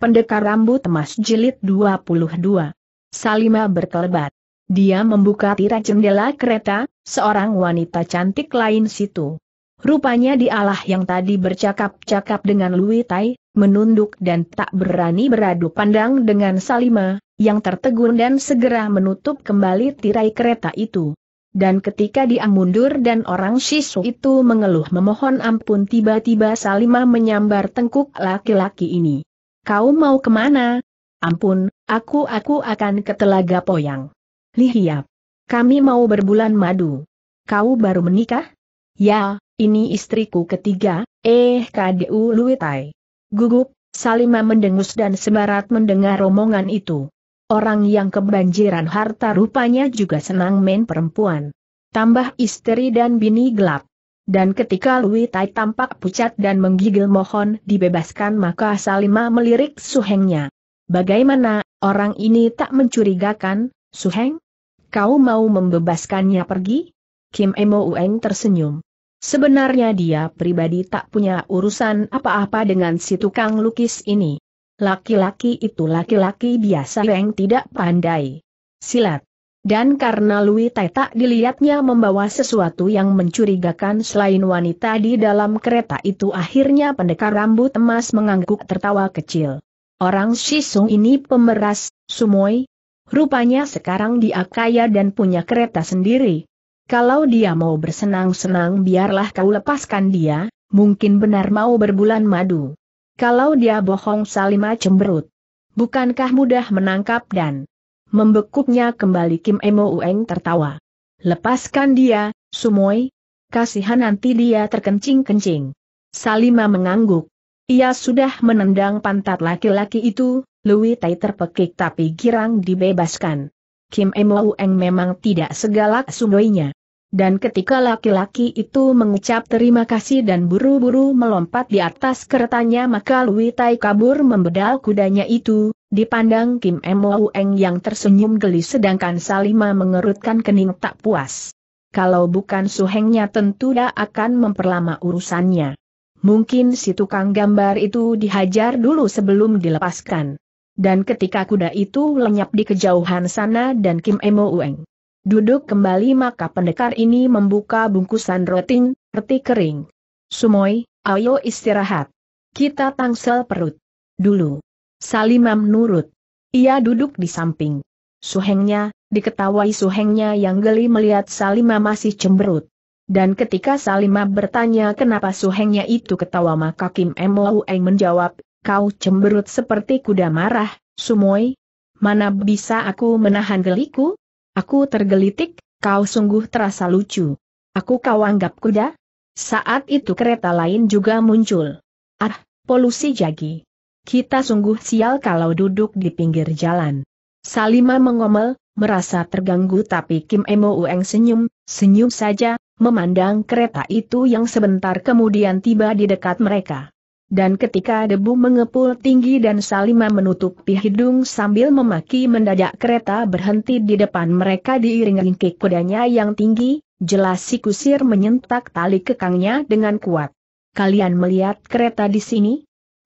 Pendekar Rambut Emas Jilid 22. Salima berkelebat. Dia membuka tirai jendela kereta, seorang wanita cantik lain situ. Rupanya dialah yang tadi bercakap-cakap dengan Louis Tai, menunduk dan tak berani beradu pandang dengan Salima, yang tertegun dan segera menutup kembali tirai kereta itu. Dan ketika dia mundur dan orang Shisu itu mengeluh memohon ampun tiba-tiba Salima menyambar tengkuk laki-laki ini. Kau mau kemana? Ampun, aku aku akan ke telaga Poyang. Lihiap. Kami mau berbulan madu. Kau baru menikah? Ya, ini istriku ketiga, eh KDU Luitai. Gugup, Salima mendengus dan sembarat mendengar romongan itu. Orang yang kebanjiran harta rupanya juga senang main perempuan. Tambah istri dan bini gelap. Dan ketika Lui Tai tampak pucat dan menggigil mohon dibebaskan maka Salima melirik Suhengnya. Bagaimana, orang ini tak mencurigakan, Suheng? Kau mau membebaskannya pergi? Kim Emo Ueng tersenyum. Sebenarnya dia pribadi tak punya urusan apa-apa dengan si tukang lukis ini. Laki-laki itu laki-laki biasa yang tidak pandai. Silat. Dan karena Lui Tai tak dilihatnya membawa sesuatu yang mencurigakan selain wanita di dalam kereta itu akhirnya pendekar rambut emas mengangguk tertawa kecil. Orang Shisung ini pemeras, sumoy. Rupanya sekarang dia kaya dan punya kereta sendiri. Kalau dia mau bersenang-senang biarlah kau lepaskan dia, mungkin benar mau berbulan madu. Kalau dia bohong Salima cemberut. Bukankah mudah menangkap dan Membekuknya kembali Kim Emo Ueng tertawa. Lepaskan dia, Sumoi. Kasihan nanti dia terkencing-kencing. Salima mengangguk. Ia sudah menendang pantat laki-laki itu, Lui Tai terpekik tapi girang dibebaskan. Kim Emo Ueng memang tidak segalak Sumoinya. Dan ketika laki-laki itu mengucap terima kasih dan buru-buru melompat di atas keretanya maka Lui Tai kabur membedal kudanya itu, Dipandang Kim Mo Eng yang tersenyum geli sedangkan Salima mengerutkan kening tak puas. Kalau bukan suhengnya tentu tak akan memperlama urusannya. Mungkin si tukang gambar itu dihajar dulu sebelum dilepaskan. Dan ketika kuda itu lenyap di kejauhan sana dan Kim Mo Eng duduk kembali maka pendekar ini membuka bungkusan roting, roti kering. Sumoy, ayo istirahat. Kita tangsel perut. Dulu. Salimah menurut. Ia duduk di samping. Suhengnya, diketawai suhengnya yang geli melihat Salimah masih cemberut. Dan ketika Salimah bertanya kenapa suhengnya itu ketawa maka Kim Moueng menjawab, kau cemberut seperti kuda marah, sumoy. Mana bisa aku menahan geliku? Aku tergelitik, kau sungguh terasa lucu. Aku kau anggap kuda? Saat itu kereta lain juga muncul. Ah, polusi jagi. Kita sungguh sial kalau duduk di pinggir jalan. Salima mengomel, merasa terganggu tapi Kim Emo Ueng senyum, senyum saja, memandang kereta itu yang sebentar kemudian tiba di dekat mereka. Dan ketika debu mengepul tinggi dan Salima menutupi hidung sambil memaki mendadak kereta berhenti di depan mereka diiringi ringkik kudanya yang tinggi, jelas si kusir menyentak tali kekangnya dengan kuat. Kalian melihat kereta di sini?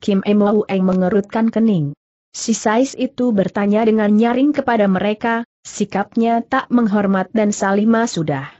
Kim Emou Eng mengerutkan kening. Si Sais itu bertanya dengan nyaring kepada mereka, sikapnya tak menghormat dan Salima sudah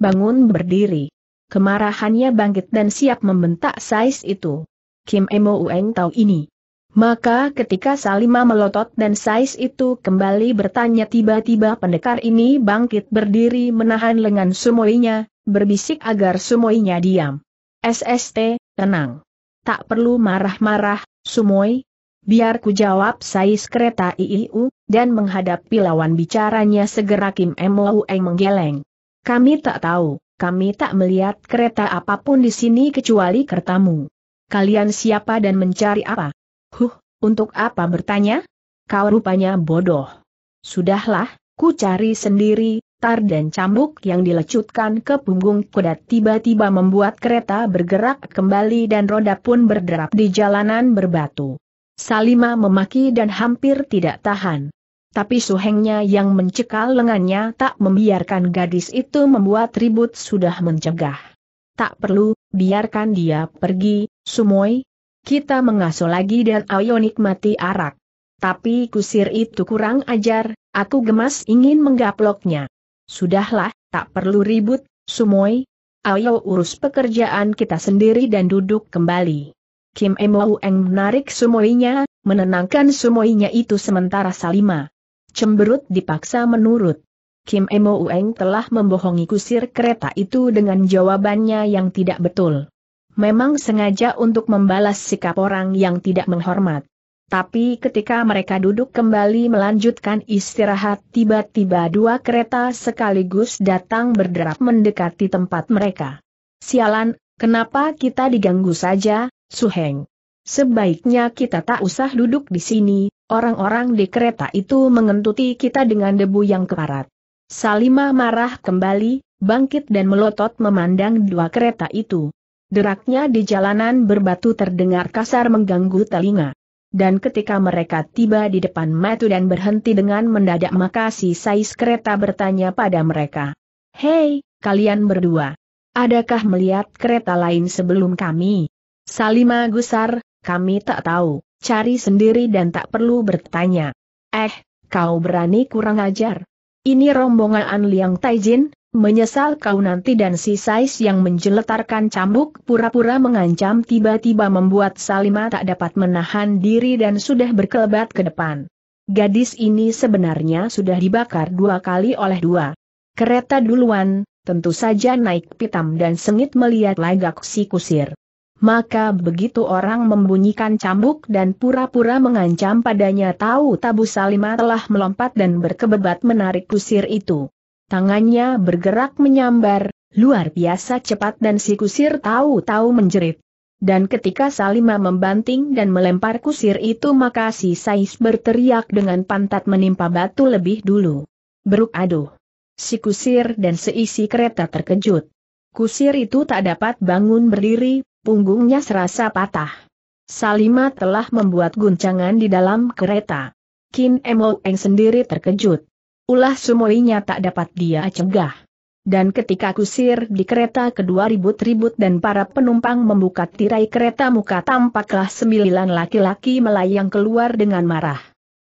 bangun berdiri. Kemarahannya bangkit dan siap membentak Sais itu. Kim Emou Eng tahu ini. Maka ketika Salima melotot dan Sais itu kembali bertanya tiba-tiba pendekar ini bangkit berdiri menahan lengan sumoinya, berbisik agar sumoinya diam. SST, tenang tak perlu marah-marah, Sumoy. Biar ku jawab sais kereta IIU, dan menghadapi lawan bicaranya segera Kim Eng menggeleng. Kami tak tahu, kami tak melihat kereta apapun di sini kecuali kertamu. Kalian siapa dan mencari apa? Huh, untuk apa bertanya? Kau rupanya bodoh. Sudahlah, ku cari sendiri, tar dan cambuk yang dilecutkan ke punggung kuda tiba-tiba membuat kereta bergerak kembali dan roda pun berderap di jalanan berbatu. Salima memaki dan hampir tidak tahan. Tapi suhengnya yang mencekal lengannya tak membiarkan gadis itu membuat ribut sudah mencegah. Tak perlu, biarkan dia pergi, Sumoy. Kita mengasuh lagi dan ayo nikmati arak. Tapi kusir itu kurang ajar, aku gemas ingin menggaploknya. Sudahlah, tak perlu ribut, Sumoy. Ayo urus pekerjaan kita sendiri dan duduk kembali. Kim Emou Eng menarik Sumoynya, menenangkan Sumoynya itu sementara Salima. Cemberut dipaksa menurut. Kim Emou Eng telah membohongi kusir kereta itu dengan jawabannya yang tidak betul. Memang sengaja untuk membalas sikap orang yang tidak menghormat. Tapi ketika mereka duduk kembali melanjutkan istirahat tiba-tiba dua kereta sekaligus datang berderap mendekati tempat mereka. Sialan, kenapa kita diganggu saja, Suheng? Sebaiknya kita tak usah duduk di sini, orang-orang di kereta itu mengentuti kita dengan debu yang keparat. Salima marah kembali, bangkit dan melotot memandang dua kereta itu. Deraknya di jalanan berbatu terdengar kasar mengganggu telinga dan ketika mereka tiba di depan Matu dan berhenti dengan mendadak maka si Sais kereta bertanya pada mereka. Hei, kalian berdua. Adakah melihat kereta lain sebelum kami? Salima Gusar, kami tak tahu, cari sendiri dan tak perlu bertanya. Eh, kau berani kurang ajar. Ini rombongan Anliang Liang Taijin, Menyesal kau nanti dan si Sais yang menjeletarkan cambuk pura-pura mengancam tiba-tiba membuat Salima tak dapat menahan diri dan sudah berkelebat ke depan. Gadis ini sebenarnya sudah dibakar dua kali oleh dua kereta duluan, tentu saja naik pitam dan sengit melihat lagak si kusir. Maka begitu orang membunyikan cambuk dan pura-pura mengancam padanya tahu Tabu Salima telah melompat dan berkebebat menarik kusir itu. Tangannya bergerak menyambar, luar biasa cepat dan si kusir tahu-tahu menjerit. Dan ketika Salima membanting dan melempar kusir itu maka si Sais berteriak dengan pantat menimpa batu lebih dulu. Beruk aduh. Si kusir dan seisi kereta terkejut. Kusir itu tak dapat bangun berdiri, punggungnya serasa patah. Salima telah membuat guncangan di dalam kereta. Kin Emo Eng sendiri terkejut. Ulah sumoinya tak dapat dia cegah. Dan ketika kusir di kereta kedua ribut-ribut dan para penumpang membuka tirai kereta muka tampaklah sembilan laki-laki melayang keluar dengan marah.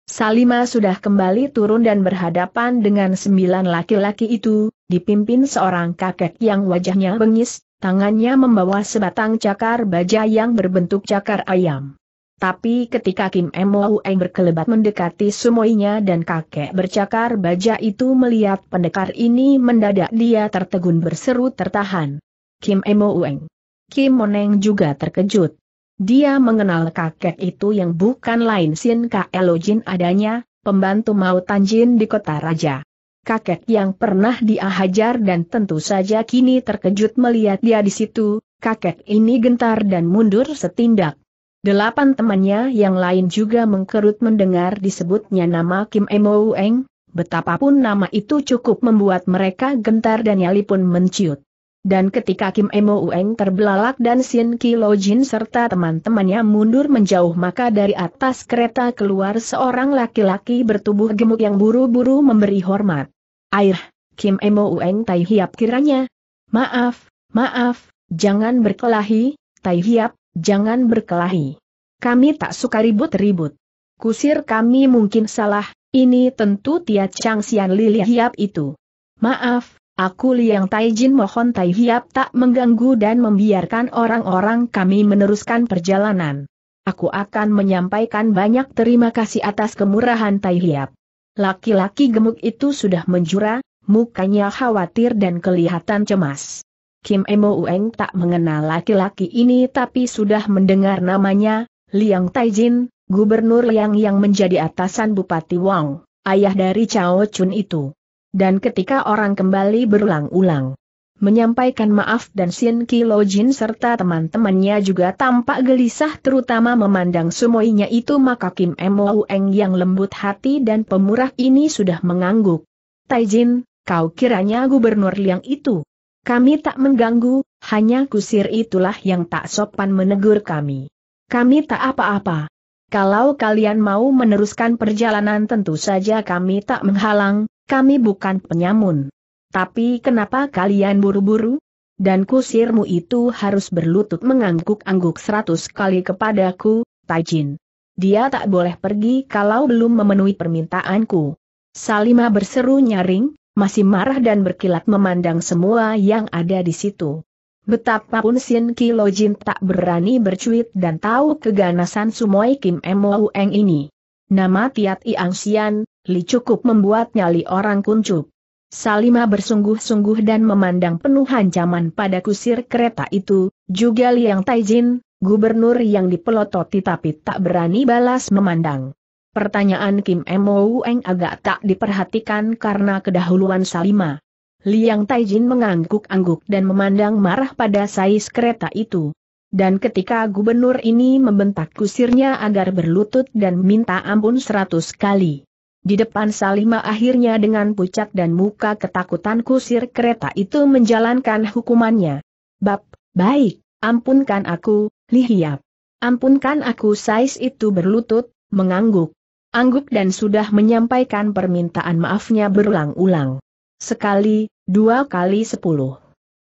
Salima sudah kembali turun dan berhadapan dengan sembilan laki-laki itu, dipimpin seorang kakek yang wajahnya bengis, tangannya membawa sebatang cakar baja yang berbentuk cakar ayam. Tapi ketika Kim Mo Eng berkelebat mendekati sumoinya dan kakek bercakar baja itu melihat pendekar ini mendadak dia tertegun berseru tertahan. Kim Mo Eng. Kim Moneng juga terkejut. Dia mengenal kakek itu yang bukan lain Sin Kaelojin Jin adanya, pembantu Mao Tanjin di kota raja. Kakek yang pernah dia hajar dan tentu saja kini terkejut melihat dia di situ, kakek ini gentar dan mundur setindak. Delapan temannya yang lain juga mengkerut mendengar disebutnya nama Kim Emo Eng, betapapun nama itu cukup membuat mereka gentar dan nyali pun menciut. Dan ketika Kim Emo Eng terbelalak dan Sin Lo Jin serta teman-temannya mundur menjauh maka dari atas kereta keluar seorang laki-laki bertubuh gemuk yang buru-buru memberi hormat. Air, Kim Emo Eng tai hiap kiranya. Maaf, maaf, jangan berkelahi, tai hiap, jangan berkelahi. Kami tak suka ribut-ribut. Kusir kami mungkin salah, ini tentu Tia Chang Sian Lili Hiap itu. Maaf, aku Liang Taijin mohon Tai Hiap tak mengganggu dan membiarkan orang-orang kami meneruskan perjalanan. Aku akan menyampaikan banyak terima kasih atas kemurahan Tai Hiap. Laki-laki gemuk itu sudah menjura, mukanya khawatir dan kelihatan cemas. Kim Emo Ueng tak mengenal laki-laki ini tapi sudah mendengar namanya, Liang Taijin, Gubernur Liang yang menjadi atasan Bupati Wang, ayah dari Cao Chun itu. Dan ketika orang kembali berulang-ulang menyampaikan maaf dan Sin Kilo Jin serta teman-temannya juga tampak gelisah terutama memandang semuanya itu maka Kim Emo Ueng yang lembut hati dan pemurah ini sudah mengangguk. Taijin, kau kiranya Gubernur Liang itu kami tak mengganggu, hanya kusir itulah yang tak sopan menegur kami. Kami tak apa-apa. Kalau kalian mau meneruskan perjalanan tentu saja kami tak menghalang, kami bukan penyamun. Tapi kenapa kalian buru-buru? Dan kusirmu itu harus berlutut mengangguk-angguk seratus kali kepadaku, Tajin. Dia tak boleh pergi kalau belum memenuhi permintaanku. Salima berseru nyaring, masih marah dan berkilat memandang semua yang ada di situ. Betapapun Sin Jin tak berani bercuit dan tahu keganasan Sumoi Kim Eng ini. Nama Tiat Iang Sian, Li cukup membuat nyali orang kuncup. Salima bersungguh-sungguh dan memandang penuh ancaman pada kusir kereta itu, juga Liang Taijin, gubernur yang dipelototi tapi tak berani balas memandang. Pertanyaan Kim Mo Eng agak tak diperhatikan karena kedahuluan Salima. Liang Taijin mengangguk-angguk dan memandang marah pada sais kereta itu. Dan ketika gubernur ini membentak kusirnya agar berlutut dan minta ampun seratus kali. Di depan Salima akhirnya dengan pucat dan muka ketakutan kusir kereta itu menjalankan hukumannya. Bab, baik, ampunkan aku, lihiap. Ampunkan aku Sais itu berlutut, mengangguk angguk dan sudah menyampaikan permintaan maafnya berulang-ulang. Sekali, dua kali sepuluh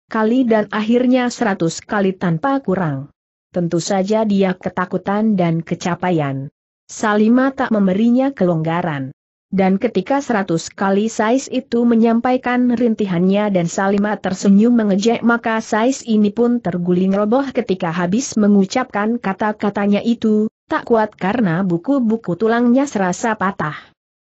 kali dan akhirnya seratus kali tanpa kurang. Tentu saja dia ketakutan dan kecapaian. Salima tak memberinya kelonggaran. Dan ketika seratus kali Sais itu menyampaikan rintihannya dan Salima tersenyum mengejek maka Sais ini pun terguling roboh ketika habis mengucapkan kata-katanya itu, tak kuat karena buku-buku tulangnya serasa patah.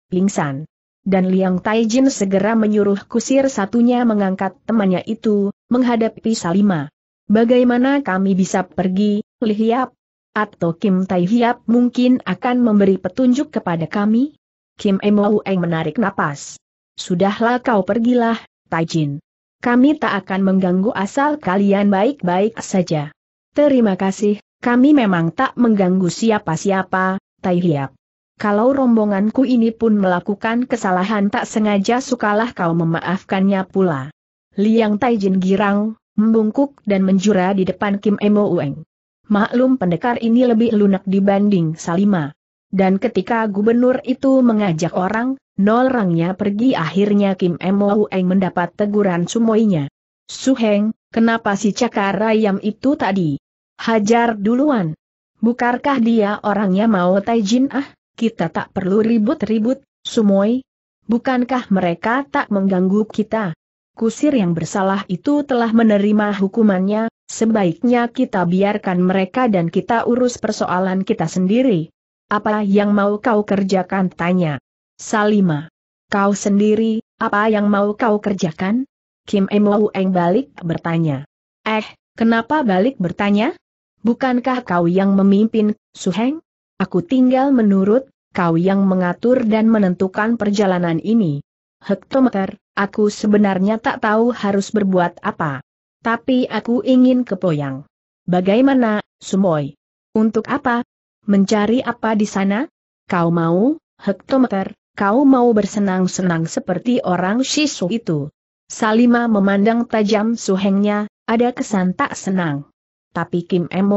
Pingsan. Dan Liang Taijin segera menyuruh kusir satunya mengangkat temannya itu, menghadapi Salima. Bagaimana kami bisa pergi, Lihiap? Atau Kim Tai Hiap mungkin akan memberi petunjuk kepada kami? Kim Emou Eng menarik napas. Sudahlah kau pergilah, Taijin. Kami tak akan mengganggu asal kalian baik-baik saja. Terima kasih, kami memang tak mengganggu siapa-siapa, Tai Hiap. Kalau rombonganku ini pun melakukan kesalahan tak sengaja sukalah kau memaafkannya pula. Liang Taijin girang, membungkuk dan menjura di depan Kim Emo Ueng. Maklum pendekar ini lebih lunak dibanding Salima. Dan ketika gubernur itu mengajak orang, nol rangnya pergi akhirnya Kim Emo Ueng mendapat teguran sumoinya. Suheng, kenapa si cakar ayam itu tadi? Hajar duluan. Bukarkah dia orangnya mau Taijin ah? Kita tak perlu ribut-ribut, Sumoi. Bukankah mereka tak mengganggu kita? Kusir yang bersalah itu telah menerima hukumannya, sebaiknya kita biarkan mereka dan kita urus persoalan kita sendiri. Apa yang mau kau kerjakan? Tanya. Salima. Kau sendiri, apa yang mau kau kerjakan? Kim Emou Eng balik bertanya. Eh, kenapa balik bertanya? Bukankah kau yang memimpin, Suheng? Aku tinggal menurut, kau yang mengatur dan menentukan perjalanan ini. Hektometer, aku sebenarnya tak tahu harus berbuat apa. Tapi aku ingin ke Poyang. Bagaimana, Sumoy? Untuk apa? Mencari apa di sana? Kau mau, Hektometer, kau mau bersenang-senang seperti orang Shisu itu. Salima memandang tajam suhengnya, ada kesan tak senang. Tapi Kim Eng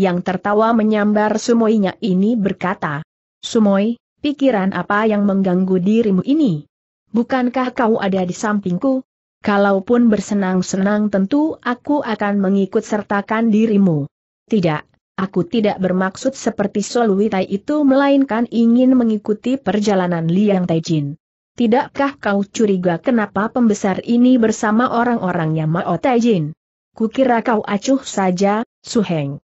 yang tertawa menyambar Sumoinya ini berkata, Sumoi, pikiran apa yang mengganggu dirimu ini? Bukankah kau ada di sampingku? Kalaupun bersenang-senang tentu aku akan mengikut sertakan dirimu. Tidak, aku tidak bermaksud seperti Soluitai itu melainkan ingin mengikuti perjalanan Liang Taijin. Tidakkah kau curiga kenapa pembesar ini bersama orang-orangnya Mao Taijin? Kukira kau acuh saja, Suheng.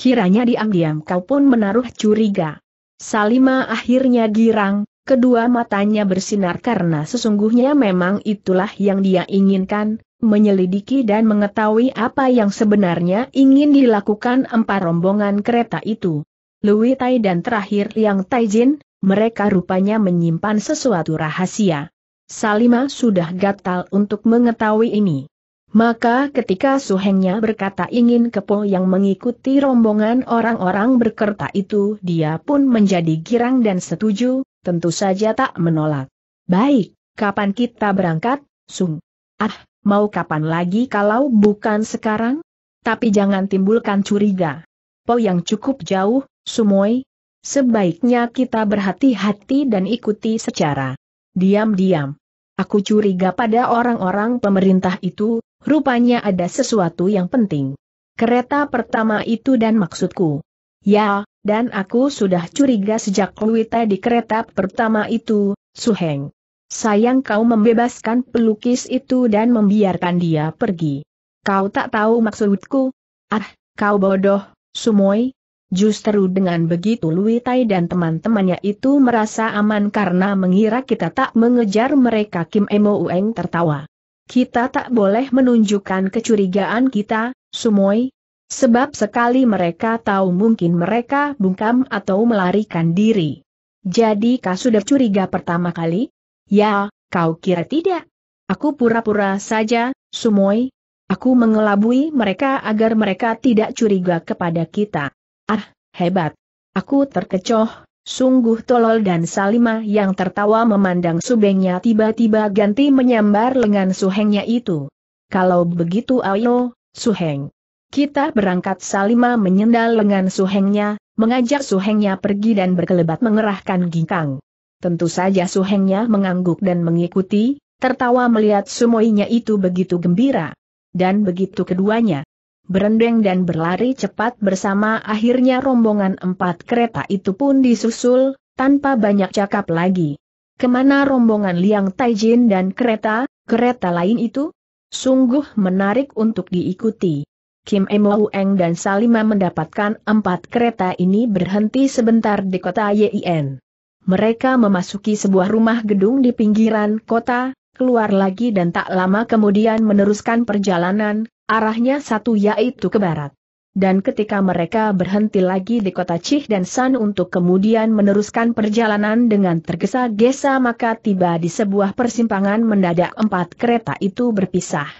Kiranya diam-diam kau pun menaruh curiga. Salima akhirnya girang, kedua matanya bersinar karena sesungguhnya memang itulah yang dia inginkan, menyelidiki dan mengetahui apa yang sebenarnya ingin dilakukan empat rombongan kereta itu. Lui Tai dan terakhir yang Taijin, mereka rupanya menyimpan sesuatu rahasia. Salima sudah gatal untuk mengetahui ini. Maka ketika suhengnya berkata ingin kepo yang mengikuti rombongan orang-orang berkerta itu dia pun menjadi girang dan setuju, tentu saja tak menolak. Baik, kapan kita berangkat, Sung? Ah, mau kapan lagi kalau bukan sekarang? Tapi jangan timbulkan curiga. Po yang cukup jauh, Sumoy. Sebaiknya kita berhati-hati dan ikuti secara diam-diam. Aku curiga pada orang-orang pemerintah itu, Rupanya ada sesuatu yang penting. Kereta pertama itu dan maksudku. Ya, dan aku sudah curiga sejak Luita di kereta pertama itu, Suheng. Sayang kau membebaskan pelukis itu dan membiarkan dia pergi. Kau tak tahu maksudku? Ah, kau bodoh, Sumoy. Justru dengan begitu Luitai dan teman-temannya itu merasa aman karena mengira kita tak mengejar mereka Kim Emo Ueng tertawa. Kita tak boleh menunjukkan kecurigaan kita, Sumoi, sebab sekali mereka tahu mungkin mereka bungkam atau melarikan diri. Jadi kau sudah curiga pertama kali? Ya, kau kira tidak? Aku pura-pura saja, Sumoi. Aku mengelabui mereka agar mereka tidak curiga kepada kita. Ah, hebat. Aku terkecoh, Sungguh tolol dan Salima yang tertawa memandang subengnya tiba-tiba ganti menyambar lengan suhengnya itu. Kalau begitu ayo, suheng. Kita berangkat Salima menyendal lengan suhengnya, mengajak suhengnya pergi dan berkelebat mengerahkan ginkang. Tentu saja suhengnya mengangguk dan mengikuti, tertawa melihat sumoinya itu begitu gembira. Dan begitu keduanya berendeng dan berlari cepat bersama akhirnya rombongan empat kereta itu pun disusul, tanpa banyak cakap lagi. Kemana rombongan Liang Taijin dan kereta, kereta lain itu? Sungguh menarik untuk diikuti. Kim Emo Eng dan Salima mendapatkan empat kereta ini berhenti sebentar di kota Yien. Mereka memasuki sebuah rumah gedung di pinggiran kota, keluar lagi dan tak lama kemudian meneruskan perjalanan, Arahnya satu yaitu ke barat. Dan ketika mereka berhenti lagi di kota Cih dan San untuk kemudian meneruskan perjalanan dengan tergesa-gesa maka tiba di sebuah persimpangan mendadak empat kereta itu berpisah.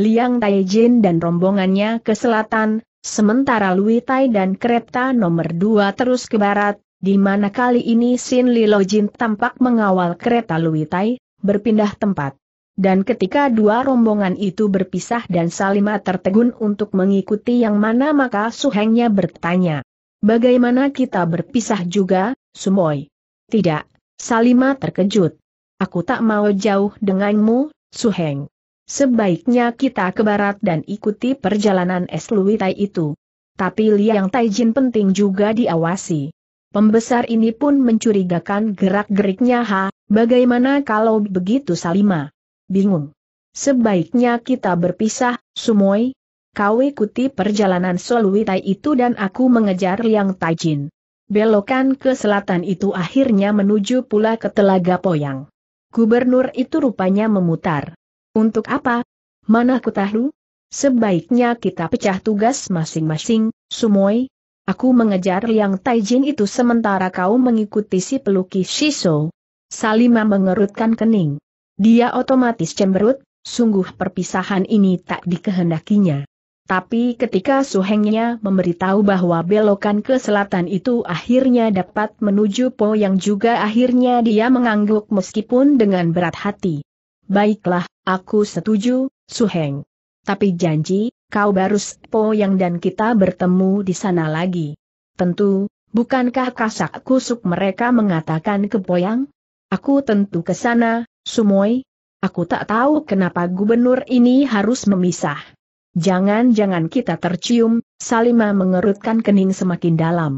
Liang Taijin dan rombongannya ke selatan, sementara Lui Tai dan kereta nomor dua terus ke barat, di mana kali ini Sin Jin tampak mengawal kereta Lui Tai, berpindah tempat dan ketika dua rombongan itu berpisah dan Salima tertegun untuk mengikuti yang mana maka suhengnya bertanya. Bagaimana kita berpisah juga, Sumoy? Tidak, Salima terkejut. Aku tak mau jauh denganmu, Suheng. Sebaiknya kita ke barat dan ikuti perjalanan es Luitai itu. Tapi Liang Taijin penting juga diawasi. Pembesar ini pun mencurigakan gerak-geriknya ha, bagaimana kalau begitu Salima? bingung. Sebaiknya kita berpisah, Sumoy. Kau ikuti perjalanan Soluitai itu dan aku mengejar Liang Taijin. Belokan ke selatan itu akhirnya menuju pula ke Telaga Poyang. Gubernur itu rupanya memutar. Untuk apa? Mana ku tahu? Sebaiknya kita pecah tugas masing-masing, Sumoy. Aku mengejar Liang Taijin itu sementara kau mengikuti si pelukis Shiso. Salima mengerutkan kening. Dia otomatis cemberut, sungguh perpisahan ini tak dikehendakinya. Tapi ketika suhengnya memberitahu bahwa belokan ke selatan itu akhirnya dapat menuju Po yang juga akhirnya dia mengangguk meskipun dengan berat hati. Baiklah, aku setuju, suheng. Tapi janji, kau barus Po yang dan kita bertemu di sana lagi. Tentu, bukankah kasak kusuk mereka mengatakan ke Po yang? Aku tentu ke sana, Sumoy, aku tak tahu kenapa gubernur ini harus memisah. Jangan-jangan kita tercium, Salima mengerutkan kening semakin dalam.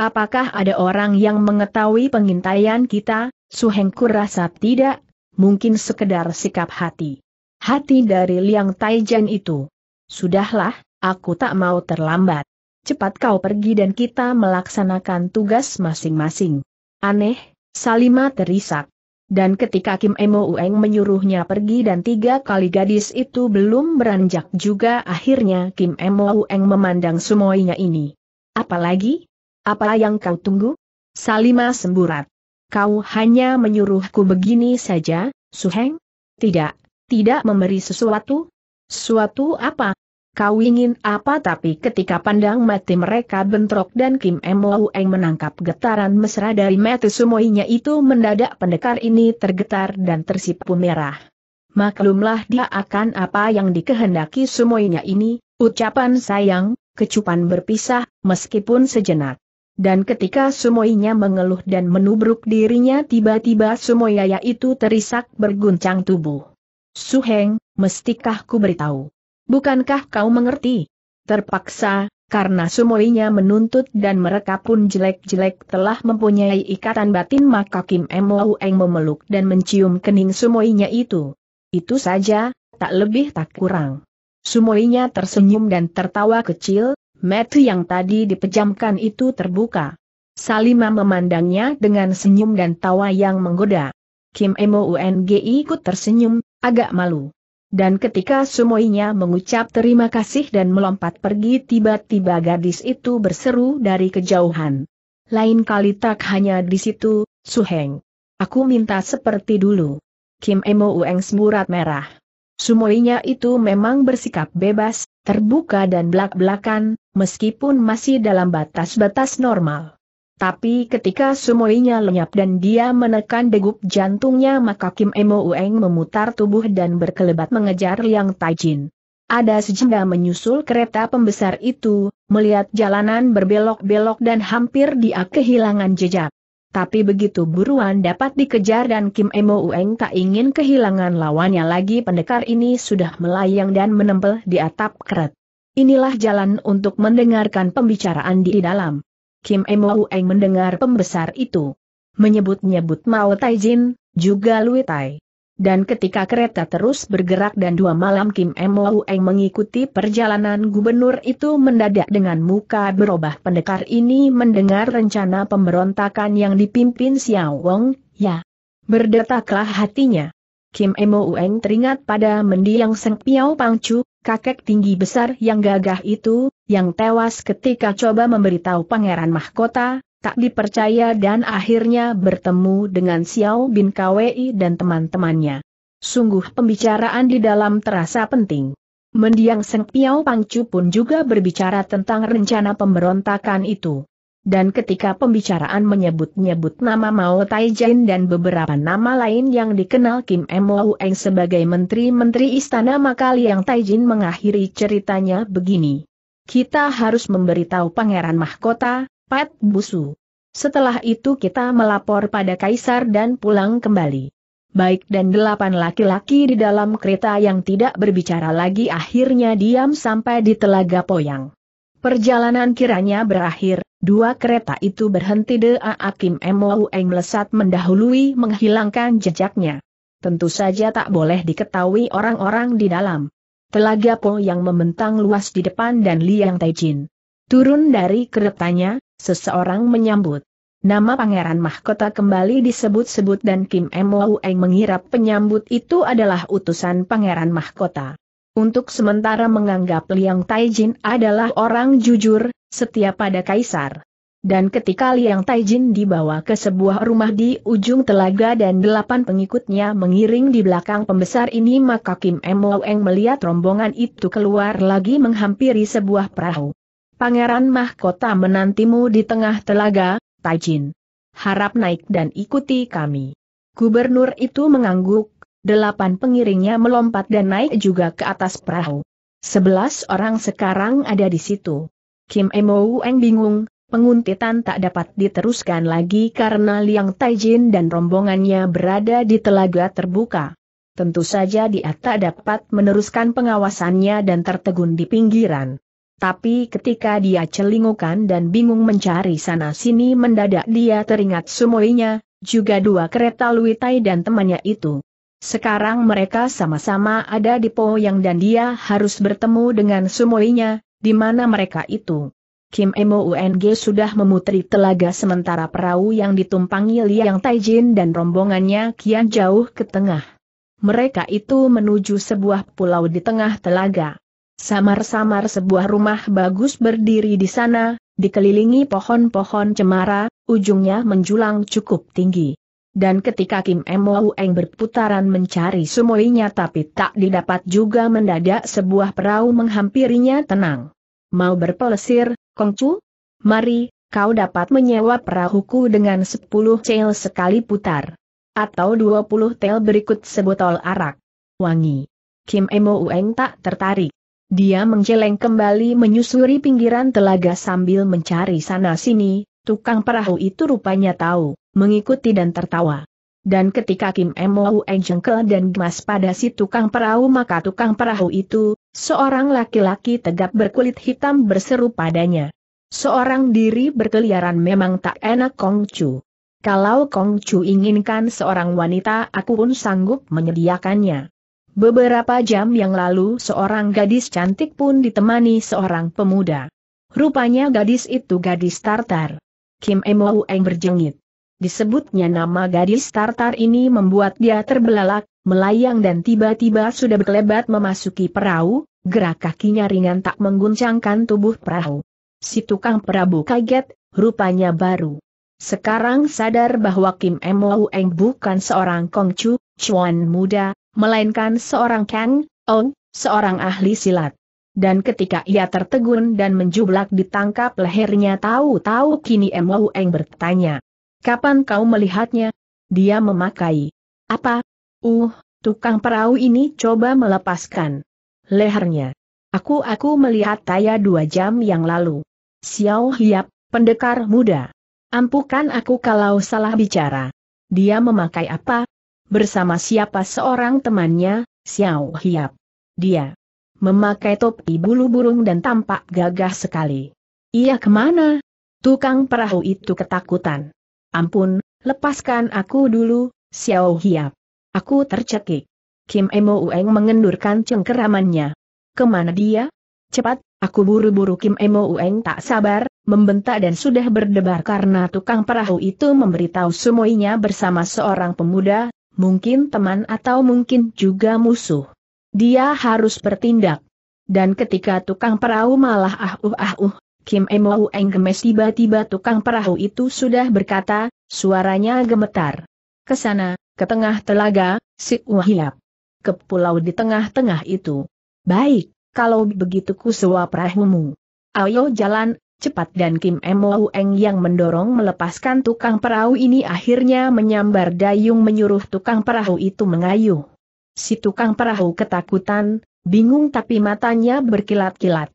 Apakah ada orang yang mengetahui pengintaian kita, Suhengku rasa tidak, mungkin sekedar sikap hati. Hati dari Liang Taijan itu. Sudahlah, aku tak mau terlambat. Cepat kau pergi dan kita melaksanakan tugas masing-masing. Aneh, Salima terisak dan ketika Kim Emo Ueng menyuruhnya pergi dan tiga kali gadis itu belum beranjak juga akhirnya Kim Emo Ueng memandang semuanya ini. Apalagi? Apa yang kau tunggu? Salima semburat. Kau hanya menyuruhku begini saja, Suheng? Tidak, tidak memberi sesuatu? Sesuatu apa? Kau ingin apa tapi ketika pandang mati mereka bentrok dan Kim Emou Eng menangkap getaran mesra dari mati sumoinya itu mendadak pendekar ini tergetar dan tersipu merah. Maklumlah dia akan apa yang dikehendaki sumoinya ini, ucapan sayang, kecupan berpisah, meskipun sejenak. Dan ketika Sumoinya mengeluh dan menubruk dirinya tiba-tiba Sumoyaya itu terisak berguncang tubuh. Suheng, mestikah ku beritahu? Bukankah kau mengerti? Terpaksa, karena sumoinya menuntut dan mereka pun jelek-jelek telah mempunyai ikatan batin maka Kim Eng memeluk dan mencium kening sumoinya itu. Itu saja, tak lebih tak kurang. Sumoinya tersenyum dan tertawa kecil, metu yang tadi dipejamkan itu terbuka. Salima memandangnya dengan senyum dan tawa yang menggoda. Kim Emo Ungi ikut tersenyum, agak malu. Dan ketika semuanya mengucap terima kasih dan melompat pergi tiba-tiba gadis itu berseru dari kejauhan. Lain kali tak hanya di situ, Su Heng. Aku minta seperti dulu. Kim Emo Ueng semburat merah. Sumoinya itu memang bersikap bebas, terbuka dan belak-belakan, meskipun masih dalam batas-batas normal. Tapi ketika semuanya lenyap dan dia menekan degup jantungnya maka Kim Emo Ueng memutar tubuh dan berkelebat mengejar Liang Taijin. Ada sejenda menyusul kereta pembesar itu, melihat jalanan berbelok-belok dan hampir dia kehilangan jejak. Tapi begitu buruan dapat dikejar dan Kim Emo Ueng tak ingin kehilangan lawannya lagi pendekar ini sudah melayang dan menempel di atap keret. Inilah jalan untuk mendengarkan pembicaraan di dalam. Kim Emo Ueng mendengar pembesar itu. Menyebut-nyebut Mao Taijin, juga Lui Tai. Dan ketika kereta terus bergerak dan dua malam Kim Emo Ueng mengikuti perjalanan gubernur itu mendadak dengan muka berubah pendekar ini mendengar rencana pemberontakan yang dipimpin Xiao Wong, ya. Berdetaklah hatinya. Kim Emo Ueng teringat pada mendiang Seng Piao Pangcu, kakek tinggi besar yang gagah itu, yang tewas ketika coba memberitahu Pangeran Mahkota, tak dipercaya dan akhirnya bertemu dengan Xiao Bin Kwei dan teman-temannya. Sungguh pembicaraan di dalam terasa penting. Mendiang Seng Piao Pangcu pun juga berbicara tentang rencana pemberontakan itu. Dan ketika pembicaraan menyebut-nyebut nama Mao Taijin dan beberapa nama lain yang dikenal Kim Mo Eng sebagai menteri-menteri istana maka Liang Taijin mengakhiri ceritanya begini. Kita harus memberitahu Pangeran Mahkota, Pat Busu. Setelah itu kita melapor pada Kaisar dan pulang kembali. Baik dan delapan laki-laki di dalam kereta yang tidak berbicara lagi akhirnya diam sampai di Telaga Poyang. Perjalanan kiranya berakhir, Dua kereta itu berhenti Dea Akim Eng lesat mendahului menghilangkan jejaknya. Tentu saja tak boleh diketahui orang-orang di dalam. Telaga Po yang membentang luas di depan dan Liang Taijin. Turun dari keretanya, seseorang menyambut. Nama Pangeran Mahkota kembali disebut-sebut dan Kim Eng mengira penyambut itu adalah utusan Pangeran Mahkota untuk sementara menganggap Liang Taijin adalah orang jujur, setia pada kaisar. Dan ketika Liang Taijin dibawa ke sebuah rumah di ujung telaga dan delapan pengikutnya mengiring di belakang pembesar ini maka Kim Emoeng melihat rombongan itu keluar lagi menghampiri sebuah perahu. Pangeran mahkota menantimu di tengah telaga, Taijin. Harap naik dan ikuti kami. Gubernur itu mengangguk, delapan pengiringnya melompat dan naik juga ke atas perahu. Sebelas orang sekarang ada di situ. Kim Emo Eng bingung, penguntitan tak dapat diteruskan lagi karena Liang Taijin dan rombongannya berada di telaga terbuka. Tentu saja dia tak dapat meneruskan pengawasannya dan tertegun di pinggiran. Tapi ketika dia celingukan dan bingung mencari sana-sini mendadak dia teringat semuanya, juga dua kereta Luitai dan temannya itu. Sekarang mereka sama-sama ada di Po Yang dan dia harus bertemu dengan sumoinya, di mana mereka itu. Kim Emo UNG sudah memutri telaga sementara perahu yang ditumpangi Liang Taijin dan rombongannya kian jauh ke tengah. Mereka itu menuju sebuah pulau di tengah telaga. Samar-samar sebuah rumah bagus berdiri di sana, dikelilingi pohon-pohon cemara, ujungnya menjulang cukup tinggi. Dan ketika Kim Mo Eng berputaran mencari sumoinya tapi tak didapat juga mendadak sebuah perahu menghampirinya tenang. Mau berpelesir, Kongcu? Mari, kau dapat menyewa perahuku dengan 10 cel sekali putar. Atau 20 tel berikut sebotol arak. Wangi. Kim Mo Eng tak tertarik. Dia menjeleng kembali menyusuri pinggiran telaga sambil mencari sana-sini, tukang perahu itu rupanya tahu mengikuti dan tertawa. Dan ketika Kim Emou Eng jengkel dan gemas pada si tukang perahu maka tukang perahu itu, seorang laki-laki tegap berkulit hitam berseru padanya. Seorang diri berkeliaran memang tak enak Kong Kalau Kong inginkan seorang wanita aku pun sanggup menyediakannya. Beberapa jam yang lalu seorang gadis cantik pun ditemani seorang pemuda. Rupanya gadis itu gadis Tartar. Kim Emou Eng berjengit disebutnya nama gadis Tartar ini membuat dia terbelalak, melayang dan tiba-tiba sudah berkelebat memasuki perahu, gerak kakinya ringan tak mengguncangkan tubuh perahu. Si tukang perahu kaget, rupanya baru. Sekarang sadar bahwa Kim Mo Eng bukan seorang Kongcu, cuan muda, melainkan seorang Kang, Ong, seorang ahli silat. Dan ketika ia tertegun dan menjublak ditangkap lehernya tahu-tahu kini Mo Eng bertanya, Kapan kau melihatnya? Dia memakai. Apa? Uh, tukang perahu ini coba melepaskan lehernya. Aku aku melihat Taya dua jam yang lalu. Xiao Hiap, pendekar muda. Ampukan aku kalau salah bicara. Dia memakai apa? Bersama siapa seorang temannya, Xiao Hiap. Dia memakai topi bulu burung dan tampak gagah sekali. Ia kemana? Tukang perahu itu ketakutan. Ampun, lepaskan aku dulu, Xiao Hiap. Aku tercekik. Kim Emo Ueng mengendurkan cengkeramannya. Kemana dia? Cepat, aku buru-buru Kim Emo Ueng tak sabar, membentak dan sudah berdebar karena tukang perahu itu memberitahu semuanya bersama seorang pemuda, mungkin teman atau mungkin juga musuh. Dia harus bertindak. Dan ketika tukang perahu malah ah uh ah uh Kim Eng gemes tiba-tiba tukang perahu itu sudah berkata, suaranya gemetar. Kesana, sana, ke tengah telaga, si Uhiap. Ke pulau di tengah-tengah itu. Baik, kalau begitu ku sewa perahumu. Ayo jalan, cepat dan Kim Emou Eng yang mendorong melepaskan tukang perahu ini akhirnya menyambar dayung menyuruh tukang perahu itu mengayuh. Si tukang perahu ketakutan, bingung tapi matanya berkilat-kilat.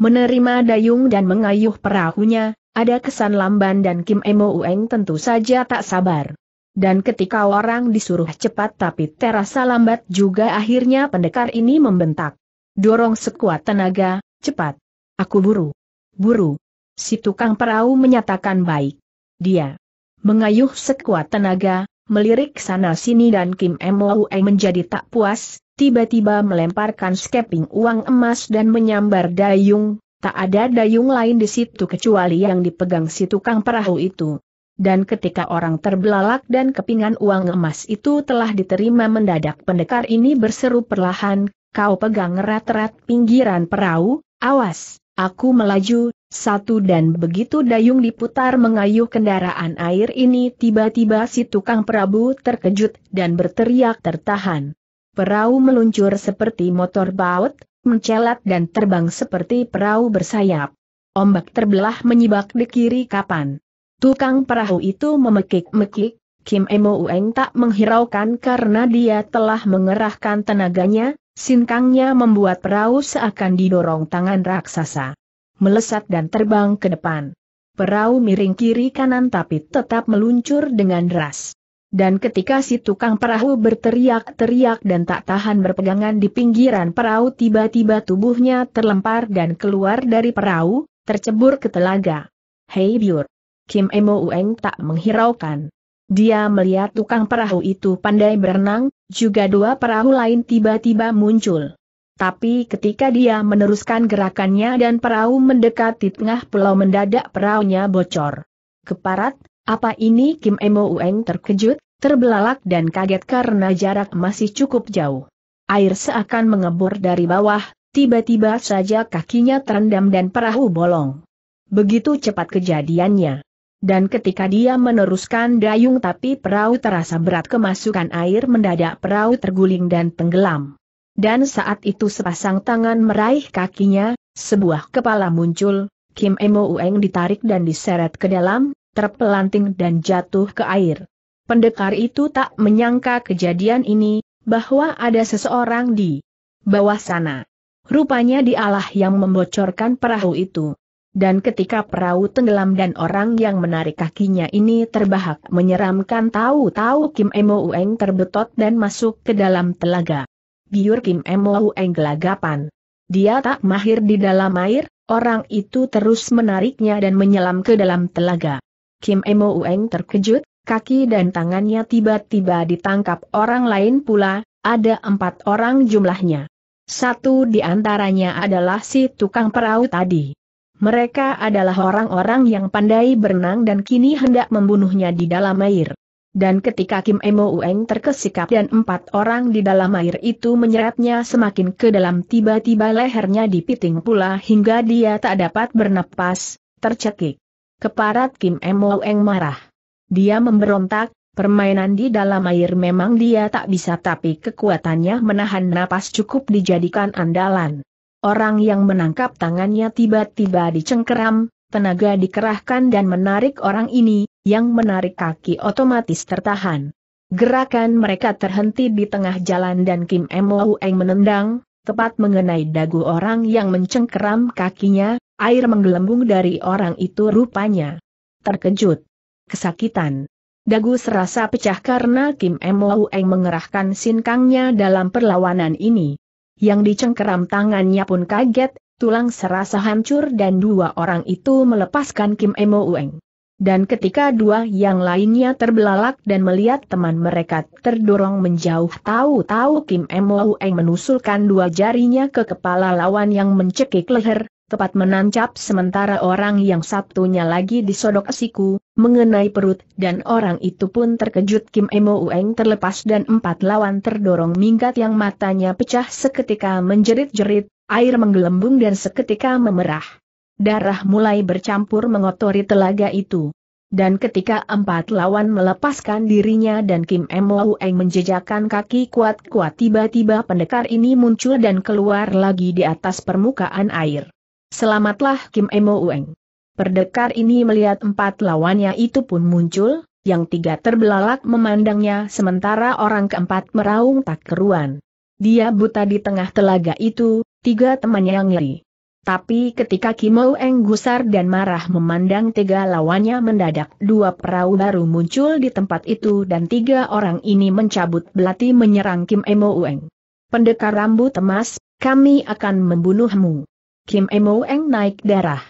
Menerima dayung dan mengayuh perahunya, ada kesan lamban dan Kim Emo Ueng tentu saja tak sabar. Dan ketika orang disuruh cepat tapi terasa lambat juga akhirnya pendekar ini membentak. Dorong sekuat tenaga, cepat. Aku buru. Buru. Si tukang perahu menyatakan baik. Dia mengayuh sekuat tenaga, melirik sana-sini dan Kim Ueng menjadi tak puas, tiba-tiba melemparkan skeping uang emas dan menyambar dayung, tak ada dayung lain di situ kecuali yang dipegang si tukang perahu itu. Dan ketika orang terbelalak dan kepingan uang emas itu telah diterima mendadak pendekar ini berseru perlahan, kau pegang erat-erat pinggiran perahu, awas, aku melaju, satu dan begitu dayung diputar mengayuh kendaraan air ini tiba-tiba si tukang perahu terkejut dan berteriak tertahan. Perahu meluncur seperti motor baut, mencelat dan terbang seperti perahu bersayap. Ombak terbelah menyibak di kiri kapan. Tukang perahu itu memekik-mekik, Kim Emo Ueng tak menghiraukan karena dia telah mengerahkan tenaganya, sinkangnya membuat perahu seakan didorong tangan raksasa. Melesat dan terbang ke depan. Perahu miring kiri kanan tapi tetap meluncur dengan deras. Dan ketika si tukang perahu berteriak-teriak dan tak tahan berpegangan di pinggiran perahu tiba-tiba tubuhnya terlempar dan keluar dari perahu, tercebur ke telaga. Hei Biur! Kim Emo Ueng tak menghiraukan. Dia melihat tukang perahu itu pandai berenang, juga dua perahu lain tiba-tiba muncul. Tapi ketika dia meneruskan gerakannya dan perahu mendekati tengah pulau mendadak perahunya bocor. Keparat, apa ini Kim Emo Ueng terkejut, terbelalak dan kaget karena jarak masih cukup jauh. Air seakan mengebur dari bawah, tiba-tiba saja kakinya terendam dan perahu bolong. Begitu cepat kejadiannya. Dan ketika dia meneruskan dayung tapi perahu terasa berat kemasukan air mendadak perahu terguling dan tenggelam. Dan saat itu sepasang tangan meraih kakinya, sebuah kepala muncul, Kim Emo Ueng ditarik dan diseret ke dalam, terpelanting dan jatuh ke air. Pendekar itu tak menyangka kejadian ini, bahwa ada seseorang di bawah sana. Rupanya dialah yang membocorkan perahu itu. Dan ketika perahu tenggelam dan orang yang menarik kakinya ini terbahak menyeramkan tahu-tahu Kim Emo Ueng terbetot dan masuk ke dalam telaga. Biur Kim Emo Ueng gelagapan. Dia tak mahir di dalam air, orang itu terus menariknya dan menyelam ke dalam telaga. Kim Emo Ueng terkejut, kaki dan tangannya tiba-tiba ditangkap orang lain pula, ada empat orang jumlahnya. Satu di antaranya adalah si tukang perahu tadi. Mereka adalah orang-orang yang pandai berenang dan kini hendak membunuhnya di dalam air. Dan ketika Kim Emo Ueng terkesikap dan empat orang di dalam air itu menyeretnya semakin ke dalam tiba-tiba lehernya dipiting pula hingga dia tak dapat bernapas, tercekik. Keparat Kim Emoeng marah. Dia memberontak, permainan di dalam air memang dia tak bisa tapi kekuatannya menahan napas cukup dijadikan andalan. Orang yang menangkap tangannya tiba-tiba dicengkeram, tenaga dikerahkan dan menarik orang ini, yang menarik kaki otomatis tertahan. Gerakan mereka terhenti di tengah jalan dan Kim Eng menendang, tepat mengenai dagu orang yang mencengkeram kakinya, Air menggelembung dari orang itu rupanya. Terkejut. Kesakitan. Dagu serasa pecah karena Kim Mo Eng mengerahkan sinkangnya dalam perlawanan ini. Yang dicengkeram tangannya pun kaget, tulang serasa hancur dan dua orang itu melepaskan Kim Mo Eng. Dan ketika dua yang lainnya terbelalak dan melihat teman mereka terdorong menjauh tahu-tahu Kim Mo Eng menusulkan dua jarinya ke kepala lawan yang mencekik leher, tepat menancap sementara orang yang satunya lagi disodok siku, mengenai perut dan orang itu pun terkejut Kim Emo Ueng terlepas dan empat lawan terdorong minggat yang matanya pecah seketika menjerit-jerit, air menggelembung dan seketika memerah. Darah mulai bercampur mengotori telaga itu. Dan ketika empat lawan melepaskan dirinya dan Kim Mo Eng menjejakkan kaki kuat-kuat tiba-tiba pendekar ini muncul dan keluar lagi di atas permukaan air. Selamatlah Kim Emo Ueng. Perdekar ini melihat empat lawannya itu pun muncul, yang tiga terbelalak memandangnya sementara orang keempat meraung tak keruan. Dia buta di tengah telaga itu, tiga temannya yang ngeri. Tapi ketika Kim Kimo Eng gusar dan marah memandang tiga lawannya mendadak dua perahu baru muncul di tempat itu dan tiga orang ini mencabut belati menyerang Kim Emo Ueng. Pendekar rambut emas, kami akan membunuhmu. Kim Emo Eng naik darah.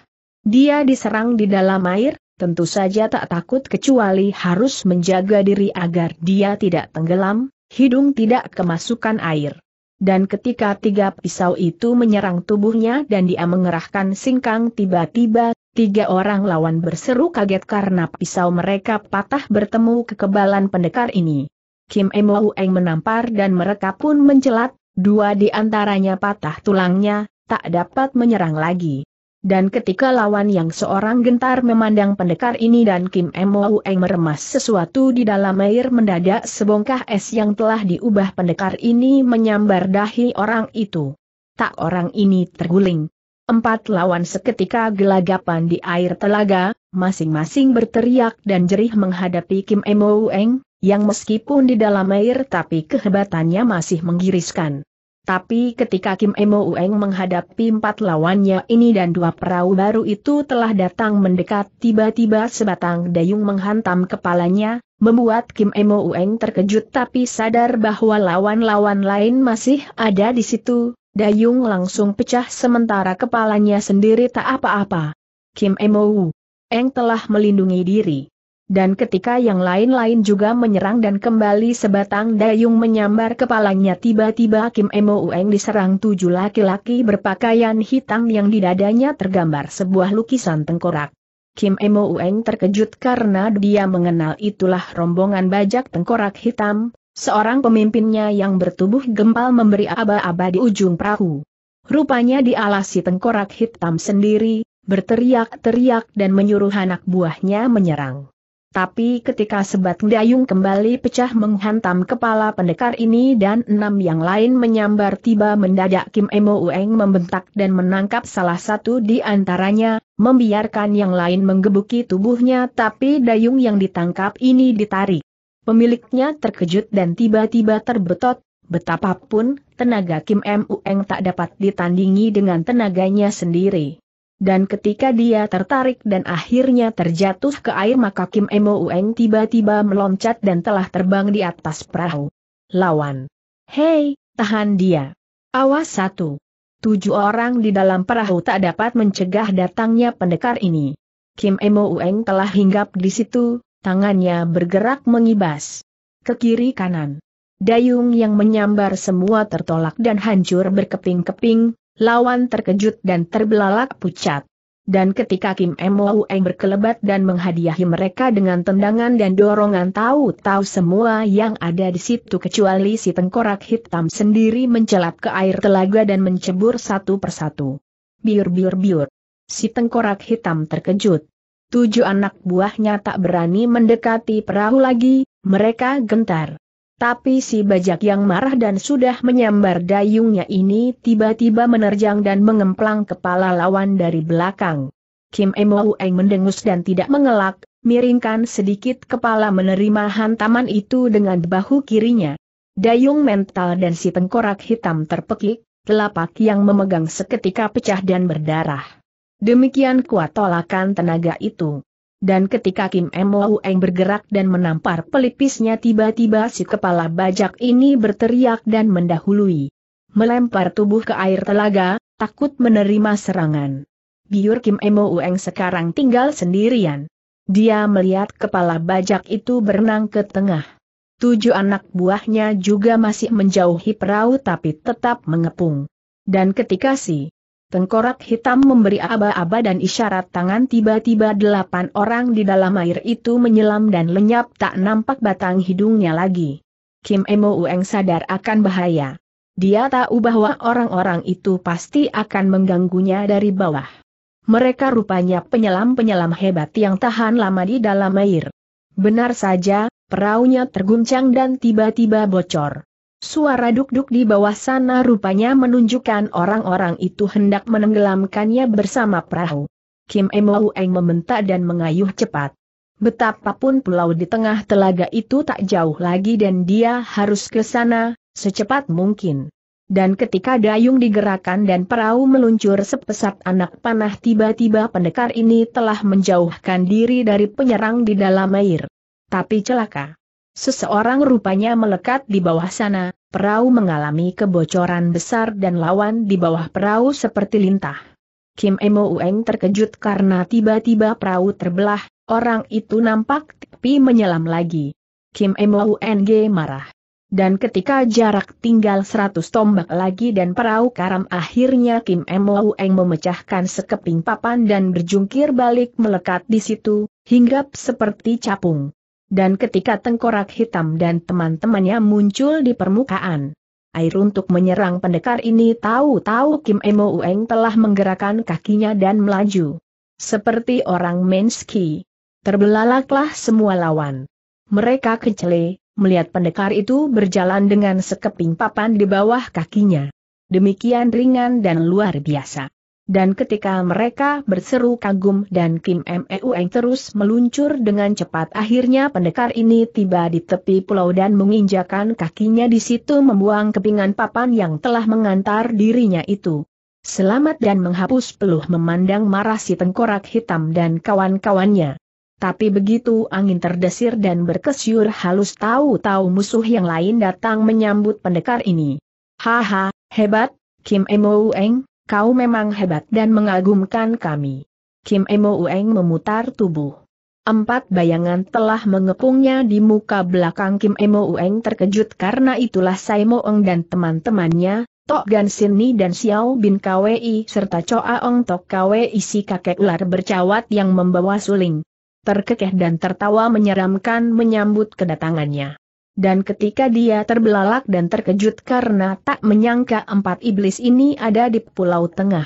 Dia diserang di dalam air, tentu saja tak takut kecuali harus menjaga diri agar dia tidak tenggelam, hidung tidak kemasukan air. Dan ketika tiga pisau itu menyerang tubuhnya dan dia mengerahkan singkang tiba-tiba, tiga orang lawan berseru kaget karena pisau mereka patah bertemu kekebalan pendekar ini. Kim Emo Eng menampar dan mereka pun mencelat, dua di antaranya patah tulangnya, tak dapat menyerang lagi. Dan ketika lawan yang seorang gentar memandang pendekar ini dan Kim Ueng meremas sesuatu di dalam air mendadak sebongkah es yang telah diubah pendekar ini menyambar dahi orang itu. Tak orang ini terguling. Empat lawan seketika gelagapan di air telaga, masing-masing berteriak dan jerih menghadapi Kim Ueng, yang meskipun di dalam air tapi kehebatannya masih menggiriskan. Tapi ketika Kim Emo Ueng menghadapi empat lawannya ini dan dua perahu baru itu telah datang mendekat tiba-tiba sebatang dayung menghantam kepalanya, membuat Kim Emo Ueng terkejut tapi sadar bahwa lawan-lawan lain masih ada di situ, dayung langsung pecah sementara kepalanya sendiri tak apa-apa. Kim Emo Ueng telah melindungi diri dan ketika yang lain-lain juga menyerang dan kembali sebatang dayung menyambar kepalanya tiba-tiba Kim Emo Ueng diserang tujuh laki-laki berpakaian hitam yang di dadanya tergambar sebuah lukisan tengkorak. Kim Emo Ueng terkejut karena dia mengenal itulah rombongan bajak tengkorak hitam, seorang pemimpinnya yang bertubuh gempal memberi aba-aba di ujung perahu. Rupanya dialasi tengkorak hitam sendiri, berteriak-teriak dan menyuruh anak buahnya menyerang. Tapi ketika sebat dayung kembali pecah menghantam kepala pendekar ini dan enam yang lain menyambar tiba mendadak Kim Emo Ueng membentak dan menangkap salah satu di antaranya, membiarkan yang lain menggebuki tubuhnya tapi dayung yang ditangkap ini ditarik. Pemiliknya terkejut dan tiba-tiba terbetot, betapapun tenaga Kim Emo Ueng tak dapat ditandingi dengan tenaganya sendiri dan ketika dia tertarik dan akhirnya terjatuh ke air maka Kim Emo Ueng tiba-tiba meloncat dan telah terbang di atas perahu. Lawan. Hei, tahan dia. Awas satu. Tujuh orang di dalam perahu tak dapat mencegah datangnya pendekar ini. Kim Emo Ueng telah hinggap di situ, tangannya bergerak mengibas. Ke kiri kanan. Dayung yang menyambar semua tertolak dan hancur berkeping-keping, lawan terkejut dan terbelalak pucat. Dan ketika Kim Mo Eng berkelebat dan menghadiahi mereka dengan tendangan dan dorongan tahu-tahu semua yang ada di situ kecuali si tengkorak hitam sendiri mencelat ke air telaga dan mencebur satu persatu. Biur biur biur. Si tengkorak hitam terkejut. Tujuh anak buahnya tak berani mendekati perahu lagi, mereka gentar. Tapi si bajak yang marah dan sudah menyambar dayungnya ini tiba-tiba menerjang dan mengemplang kepala lawan dari belakang. Kim Emo Eng mendengus dan tidak mengelak, miringkan sedikit kepala menerima hantaman itu dengan bahu kirinya. Dayung mental dan si tengkorak hitam terpekik, telapak yang memegang seketika pecah dan berdarah. Demikian kuat tolakan tenaga itu. Dan ketika Kim Mo Eng bergerak dan menampar pelipisnya tiba-tiba si kepala bajak ini berteriak dan mendahului. Melempar tubuh ke air telaga, takut menerima serangan. Biur Kim Mo Eng sekarang tinggal sendirian. Dia melihat kepala bajak itu berenang ke tengah. Tujuh anak buahnya juga masih menjauhi perahu tapi tetap mengepung. Dan ketika si Tengkorak hitam memberi aba-aba dan isyarat tangan tiba-tiba delapan orang di dalam air itu menyelam dan lenyap tak nampak batang hidungnya lagi. Kim Emo Ueng sadar akan bahaya. Dia tahu bahwa orang-orang itu pasti akan mengganggunya dari bawah. Mereka rupanya penyelam-penyelam hebat yang tahan lama di dalam air. Benar saja, peraunya terguncang dan tiba-tiba bocor. Suara duk-duk di bawah sana rupanya menunjukkan orang-orang itu hendak menenggelamkannya bersama perahu. Kim Emo Eng membentak dan mengayuh cepat. Betapapun pulau di tengah telaga itu tak jauh lagi dan dia harus ke sana, secepat mungkin. Dan ketika dayung digerakkan dan perahu meluncur sepesat anak panah tiba-tiba pendekar ini telah menjauhkan diri dari penyerang di dalam air. Tapi celaka. Seseorang rupanya melekat di bawah sana, perahu mengalami kebocoran besar dan lawan di bawah perahu seperti lintah. Kim Emo Ueng terkejut karena tiba-tiba perahu terbelah, orang itu nampak tapi menyelam lagi. Kim Emo Ueng marah. Dan ketika jarak tinggal 100 tombak lagi dan perahu karam akhirnya Kim Emo Ueng memecahkan sekeping papan dan berjungkir balik melekat di situ, hinggap seperti capung dan ketika tengkorak hitam dan teman-temannya muncul di permukaan. Air untuk menyerang pendekar ini tahu-tahu Kim Emo Ueng telah menggerakkan kakinya dan melaju. Seperti orang menski. Terbelalaklah semua lawan. Mereka kecele, melihat pendekar itu berjalan dengan sekeping papan di bawah kakinya. Demikian ringan dan luar biasa dan ketika mereka berseru kagum dan Kim Meueng terus meluncur dengan cepat akhirnya pendekar ini tiba di tepi pulau dan menginjakan kakinya di situ membuang kepingan papan yang telah mengantar dirinya itu. Selamat dan menghapus peluh memandang marah si tengkorak hitam dan kawan-kawannya. Tapi begitu angin terdesir dan berkesyur halus tahu-tahu musuh yang lain datang menyambut pendekar ini. Haha, hebat, Kim Emo Eng, Kau memang hebat dan mengagumkan kami. Kim Emo Ueng memutar tubuh. Empat bayangan telah mengepungnya di muka belakang Kim Emo Ueng terkejut karena itulah Saimo Eng dan teman-temannya, Tok Gan Sini dan Xiao Bin Kwei serta Choa Ong Tok Kwei si kakek ular bercawat yang membawa suling. Terkekeh dan tertawa menyeramkan menyambut kedatangannya. Dan ketika dia terbelalak dan terkejut karena tak menyangka empat iblis ini ada di Pulau Tengah.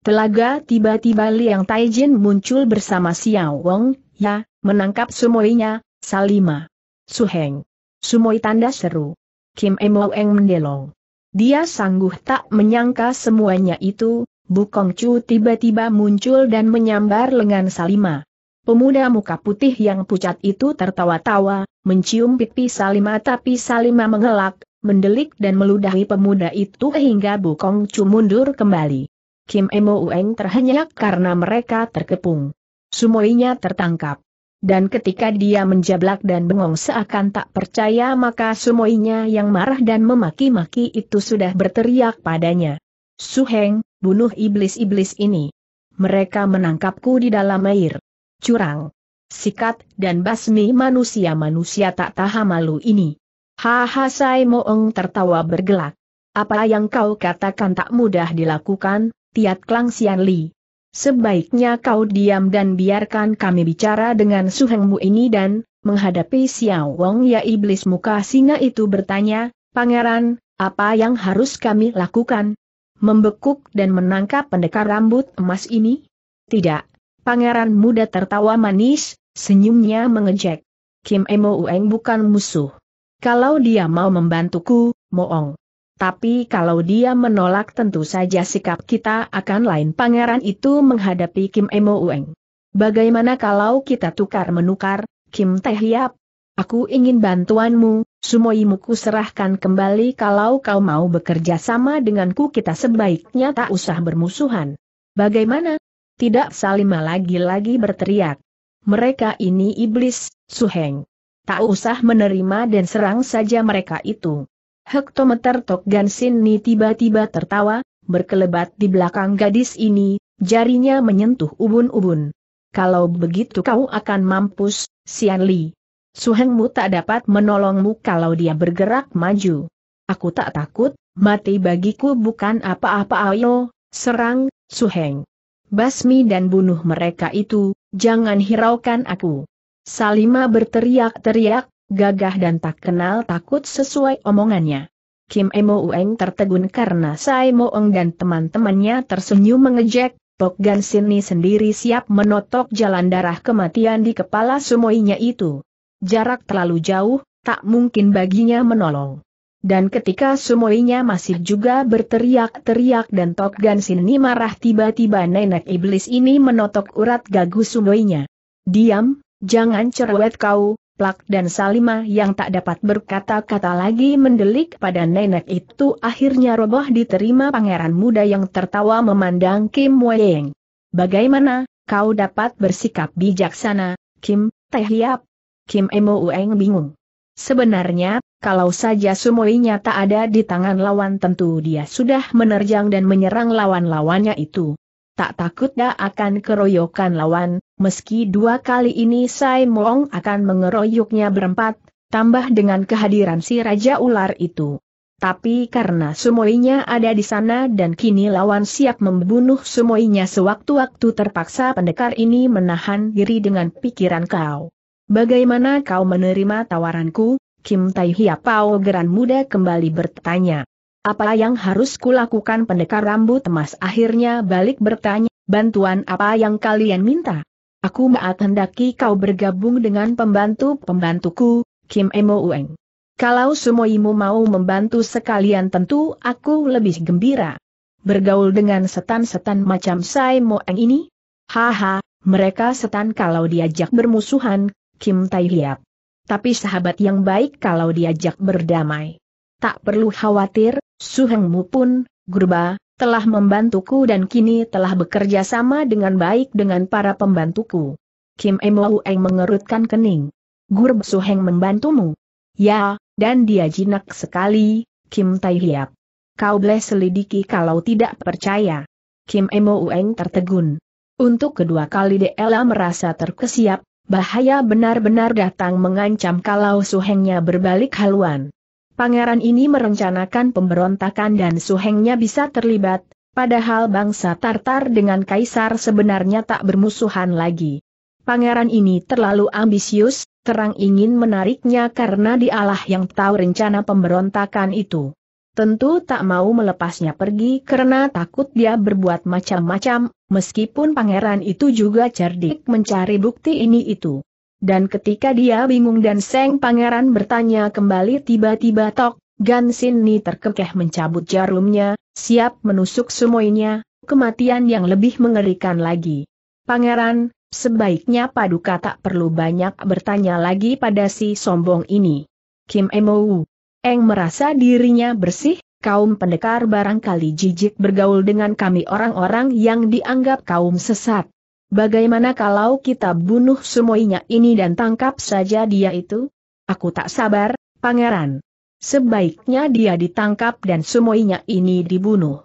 Telaga tiba-tiba Liang Taijin muncul bersama Xiao Wong, ya, menangkap sumoinya, Salima. Suheng. Sumoi tanda seru. Kim Emoeng mendelong. Dia sanggup tak menyangka semuanya itu, Bukong Chu tiba-tiba muncul dan menyambar lengan Salima. Pemuda muka putih yang pucat itu tertawa-tawa, mencium pipi Salima tapi Salima mengelak, mendelik dan meludahi pemuda itu hingga Bukong Chu mundur kembali. Kim Emo Ueng terhenyak karena mereka terkepung. Sumoinya tertangkap. Dan ketika dia menjablak dan bengong seakan tak percaya maka sumoinya yang marah dan memaki-maki itu sudah berteriak padanya. Suheng, bunuh iblis-iblis ini. Mereka menangkapku di dalam air curang, sikat, dan basmi manusia-manusia tak tahan malu ini. Haha Sai Moong tertawa bergelak. Apa yang kau katakan tak mudah dilakukan, Tiat Klang Sian Li. Sebaiknya kau diam dan biarkan kami bicara dengan suhengmu ini dan, menghadapi Xiao Wong ya iblis muka singa itu bertanya, Pangeran, apa yang harus kami lakukan? Membekuk dan menangkap pendekar rambut emas ini? Tidak, Pangeran muda tertawa manis, senyumnya mengejek. Kim Emo Ueng bukan musuh. Kalau dia mau membantuku, moong. Tapi kalau dia menolak tentu saja sikap kita akan lain pangeran itu menghadapi Kim Emo Ueng. Bagaimana kalau kita tukar-menukar, Kim Teh Yap? Aku ingin bantuanmu, sumoimuku serahkan kembali kalau kau mau bekerja sama denganku kita sebaiknya tak usah bermusuhan. Bagaimana? Tidak Salima lagi-lagi berteriak. Mereka ini iblis, Suheng. Tak usah menerima dan serang saja mereka itu. Hektometer Tok Gansin Ni tiba-tiba tertawa, berkelebat di belakang gadis ini, jarinya menyentuh ubun-ubun. Kalau begitu kau akan mampus, Sian Li. Suhengmu tak dapat menolongmu kalau dia bergerak maju. Aku tak takut, mati bagiku bukan apa-apa ayo, serang, Suheng basmi dan bunuh mereka itu, jangan hiraukan aku. Salima berteriak-teriak, gagah dan tak kenal takut sesuai omongannya. Kim Emo Ueng tertegun karena Sai Mo Eng dan teman-temannya tersenyum mengejek, Pok Gan Sini sendiri siap menotok jalan darah kematian di kepala sumoinya itu. Jarak terlalu jauh, tak mungkin baginya menolong. Dan ketika sumoinya masih juga berteriak-teriak dan Tok Gan ini marah tiba-tiba nenek iblis ini menotok urat gagu semuanya. Diam, jangan cerewet kau, Plak dan Salima yang tak dapat berkata-kata lagi mendelik pada nenek itu akhirnya roboh diterima pangeran muda yang tertawa memandang Kim Woyeng. Bagaimana, kau dapat bersikap bijaksana, Kim, Teh Hiap? Kim Emo Ueng bingung. Sebenarnya, kalau saja sumoinya tak ada di tangan lawan tentu dia sudah menerjang dan menyerang lawan-lawannya itu. Tak takut dia akan keroyokan lawan, meski dua kali ini Sai Moong akan mengeroyoknya berempat, tambah dengan kehadiran si Raja Ular itu. Tapi karena sumoinya ada di sana dan kini lawan siap membunuh sumoinya sewaktu-waktu terpaksa pendekar ini menahan diri dengan pikiran kau. Bagaimana kau menerima tawaranku? Kim Tai Hiapao geran muda kembali bertanya. Apa yang harus kulakukan pendekar rambut emas akhirnya balik bertanya, bantuan apa yang kalian minta? Aku maat hendaki kau bergabung dengan pembantu-pembantuku, Kim Emo Ueng. Kalau semuimu mau membantu sekalian tentu aku lebih gembira. Bergaul dengan setan-setan macam Sai Moeng ini? Haha, mereka setan kalau diajak bermusuhan, Kim Tai Hiap. Tapi sahabat yang baik kalau diajak berdamai. Tak perlu khawatir, Suhengmu pun, Gurba, telah membantuku dan kini telah bekerja sama dengan baik dengan para pembantuku. Kim Eng mengerutkan kening. Gurb Suheng membantumu. Ya, dan dia jinak sekali, Kim Tai Hiap. Kau boleh selidiki kalau tidak percaya. Kim Eng tertegun. Untuk kedua kali Dela merasa terkesiap, bahaya benar-benar datang mengancam kalau suhengnya berbalik haluan. Pangeran ini merencanakan pemberontakan dan suhengnya bisa terlibat, padahal bangsa Tartar dengan Kaisar sebenarnya tak bermusuhan lagi. Pangeran ini terlalu ambisius, terang ingin menariknya karena dialah yang tahu rencana pemberontakan itu tentu tak mau melepasnya pergi karena takut dia berbuat macam-macam, meskipun pangeran itu juga cerdik mencari bukti ini itu. Dan ketika dia bingung dan Seng Pangeran bertanya kembali tiba-tiba Tok, Gansin ni terkekeh mencabut jarumnya, siap menusuk semuanya, kematian yang lebih mengerikan lagi. Pangeran, Sebaiknya Paduka tak perlu banyak bertanya lagi pada si sombong ini. Kim Emo Eng merasa dirinya bersih, kaum pendekar barangkali jijik bergaul dengan kami orang-orang yang dianggap kaum sesat. Bagaimana kalau kita bunuh semuanya ini dan tangkap saja dia itu? Aku tak sabar, pangeran. Sebaiknya dia ditangkap dan semuanya ini dibunuh.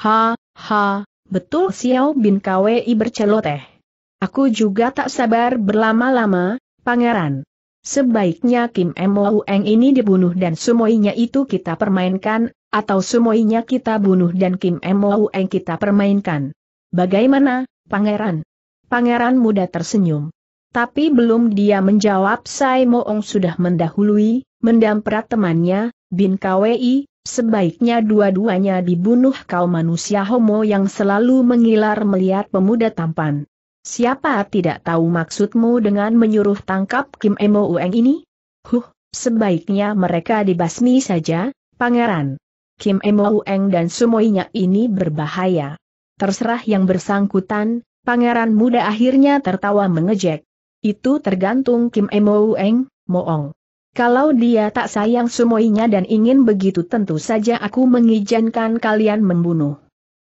Ha, ha, betul Xiao bin Kwei berceloteh. Aku juga tak sabar berlama-lama, pangeran. Sebaiknya Kim Moueng ini dibunuh dan semuanya itu kita permainkan, atau semuanya kita bunuh dan Kim Moueng kita permainkan. Bagaimana, pangeran? Pangeran muda tersenyum. Tapi belum dia menjawab Sai Moong sudah mendahului, mendamprat temannya, Bin Kwei, sebaiknya dua-duanya dibunuh kau manusia homo yang selalu mengilar melihat pemuda tampan. Siapa tidak tahu maksudmu dengan menyuruh tangkap Kim Emo Ueng ini? Huh, sebaiknya mereka dibasmi saja, pangeran. Kim Emo Ueng dan semuanya ini berbahaya. Terserah yang bersangkutan, pangeran muda akhirnya tertawa mengejek. Itu tergantung Kim Emo Ueng, Moong. Kalau dia tak sayang semuanya dan ingin begitu tentu saja aku mengizinkan kalian membunuh.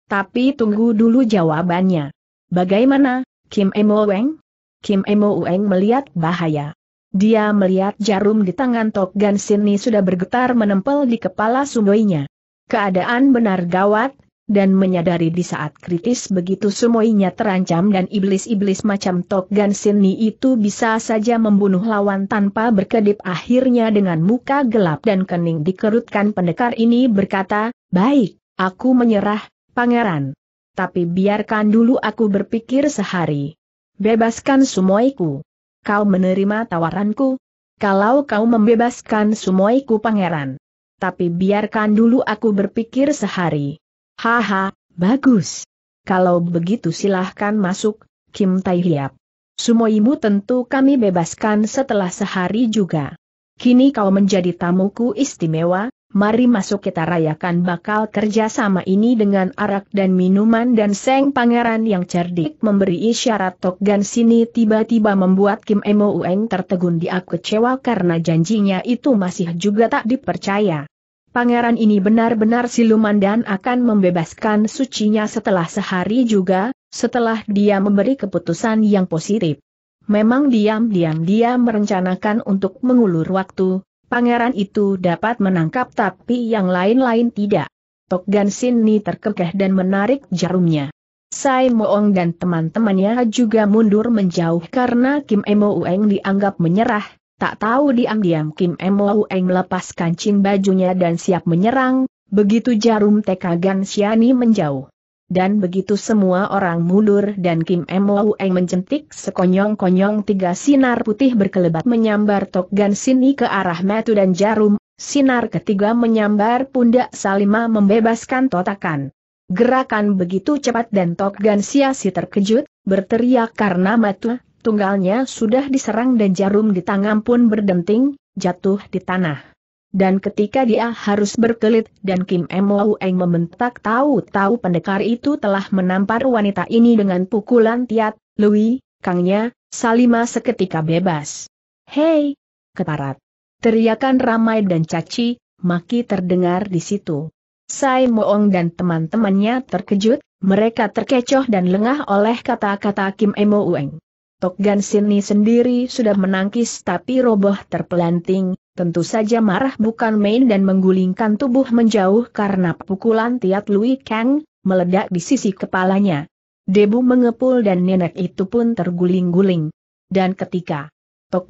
Tapi tunggu dulu jawabannya. Bagaimana, Kim Emo Weng? Kim Emo Weng melihat bahaya. Dia melihat jarum di tangan Tok Gan Sini sudah bergetar menempel di kepala sumoinya. Keadaan benar gawat, dan menyadari di saat kritis begitu sumoinya terancam dan iblis-iblis macam Tok Gan Sini itu bisa saja membunuh lawan tanpa berkedip akhirnya dengan muka gelap dan kening dikerutkan pendekar ini berkata, Baik, aku menyerah, pangeran tapi biarkan dulu aku berpikir sehari. Bebaskan sumoiku. Kau menerima tawaranku? Kalau kau membebaskan sumoiku pangeran. Tapi biarkan dulu aku berpikir sehari. Haha, bagus. Kalau begitu silahkan masuk, Kim Tai Hiap. Sumoimu tentu kami bebaskan setelah sehari juga. Kini kau menjadi tamuku istimewa, mari masuk kita rayakan bakal kerjasama ini dengan arak dan minuman dan Seng Pangeran yang cerdik memberi isyarat tok gan sini tiba-tiba membuat Kim Emo Ueng tertegun dia kecewa karena janjinya itu masih juga tak dipercaya. Pangeran ini benar-benar siluman dan akan membebaskan sucinya setelah sehari juga, setelah dia memberi keputusan yang positif. Memang diam-diam dia merencanakan untuk mengulur waktu, pangeran itu dapat menangkap tapi yang lain-lain tidak. Tok Gan Ni terkekeh dan menarik jarumnya. Sai Moong dan teman-temannya juga mundur menjauh karena Kim Emo Ueng dianggap menyerah. Tak tahu diam-diam Kim Emo Ueng melepas kancing bajunya dan siap menyerang, begitu jarum TK Gan Siani menjauh dan begitu semua orang mundur dan Kim Mou Eng mencentik sekonyong-konyong tiga sinar putih berkelebat menyambar Tok Gan Sini ke arah Metu dan Jarum, sinar ketiga menyambar pundak Salima membebaskan totakan. Gerakan begitu cepat dan Tok Gan Siasi terkejut, berteriak karena Metu, tunggalnya sudah diserang dan Jarum di tangan pun berdenting, jatuh di tanah. Dan ketika dia harus berkelit dan Kim Mo Eng membentak tahu-tahu pendekar itu telah menampar wanita ini dengan pukulan tiat, Lui, Kangnya, Salima seketika bebas. Hei! Keparat! Teriakan ramai dan caci, maki terdengar di situ. Sai Moong dan teman-temannya terkejut, mereka terkecoh dan lengah oleh kata-kata Kim Mo Eng. Tok Gan Sini sendiri sudah menangkis tapi roboh terpelanting, Tentu saja marah bukan main dan menggulingkan tubuh menjauh karena pukulan Tiat Lui Kang, meledak di sisi kepalanya. Debu mengepul dan nenek itu pun terguling-guling. Dan ketika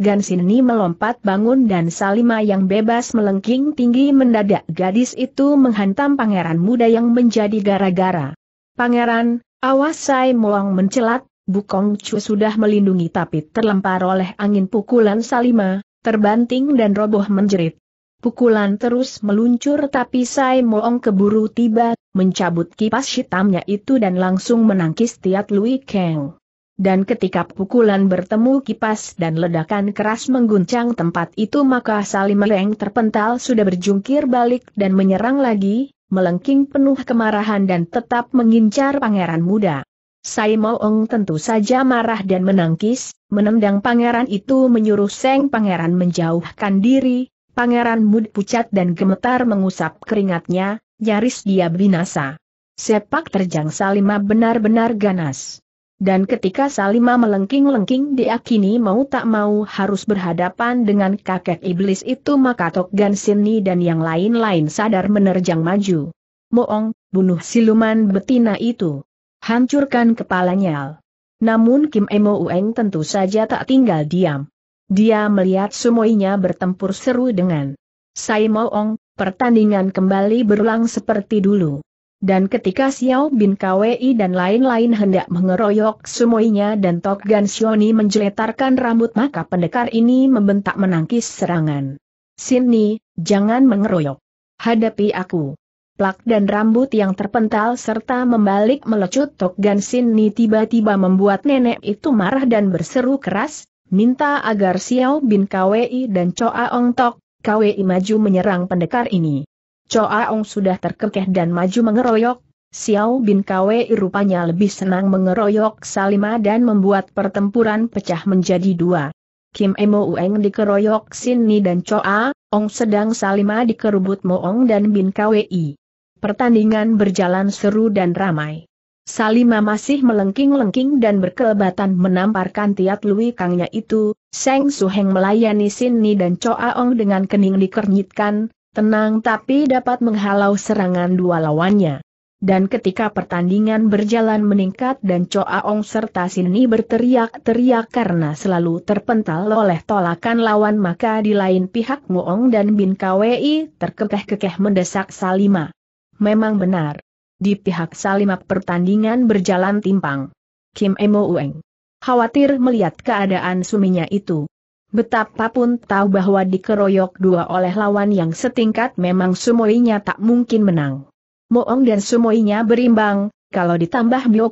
Gan Sini melompat bangun dan Salima yang bebas melengking tinggi mendadak gadis itu menghantam pangeran muda yang menjadi gara-gara. Pangeran, awas Sai Muang mencelat, Bukong Chu sudah melindungi tapi terlempar oleh angin pukulan Salima, terbanting dan roboh menjerit. Pukulan terus meluncur tapi Sai Moong keburu tiba, mencabut kipas hitamnya itu dan langsung menangkis Tiat Lui Kang. Dan ketika pukulan bertemu kipas dan ledakan keras mengguncang tempat itu maka Salim Leng terpental sudah berjungkir balik dan menyerang lagi, melengking penuh kemarahan dan tetap mengincar pangeran muda. Sai Ong tentu saja marah dan menangkis, menendang pangeran itu menyuruh Seng pangeran menjauhkan diri, pangeran Mud pucat dan gemetar mengusap keringatnya, nyaris dia binasa. Sepak terjang Salima benar-benar ganas. Dan ketika Salima melengking-lengking diakini mau tak mau harus berhadapan dengan kakek iblis itu maka Tok Sini dan yang lain-lain sadar menerjang maju. Moong, bunuh siluman betina itu. Hancurkan kepalanya. Namun Kim Emo Ueng tentu saja tak tinggal diam. Dia melihat semuanya bertempur seru dengan Sai Mo Ong, pertandingan kembali berulang seperti dulu. Dan ketika Xiao Bin Kwei dan lain-lain hendak mengeroyok semuanya dan Tok Gan Sioni menjeletarkan rambut maka pendekar ini membentak menangkis serangan. Sini, jangan mengeroyok. Hadapi aku plak dan rambut yang terpental serta membalik melecut Tok Gan Sin Ni tiba-tiba membuat nenek itu marah dan berseru keras, minta agar Xiao Bin Kwei dan Choa Ong Tok, Kwei maju menyerang pendekar ini. Choa Ong sudah terkekeh dan maju mengeroyok, Xiao Bin Kwei rupanya lebih senang mengeroyok Salima dan membuat pertempuran pecah menjadi dua. Kim Emo Ueng dikeroyok Sin Ni dan Choa, Ong sedang Salima dikerubut Moong dan Bin Kwei. Pertandingan berjalan seru dan ramai. Salima masih melengking-lengking dan berkelebatan menamparkan tiat Lui Kangnya itu, Seng Suheng melayani Sinni dan Ong dengan kening dikernyitkan, tenang tapi dapat menghalau serangan dua lawannya. Dan ketika pertandingan berjalan meningkat dan Ong serta Sinni berteriak-teriak karena selalu terpental oleh tolakan lawan maka di lain pihak Muong dan Bin Kwei terkekeh-kekeh mendesak Salima. Memang benar. Di pihak Salimak pertandingan berjalan timpang. Kim Emo Ueng. Khawatir melihat keadaan suminya itu. Betapapun tahu bahwa dikeroyok dua oleh lawan yang setingkat memang sumoinya tak mungkin menang. Moong dan sumoinya berimbang, kalau ditambah Bio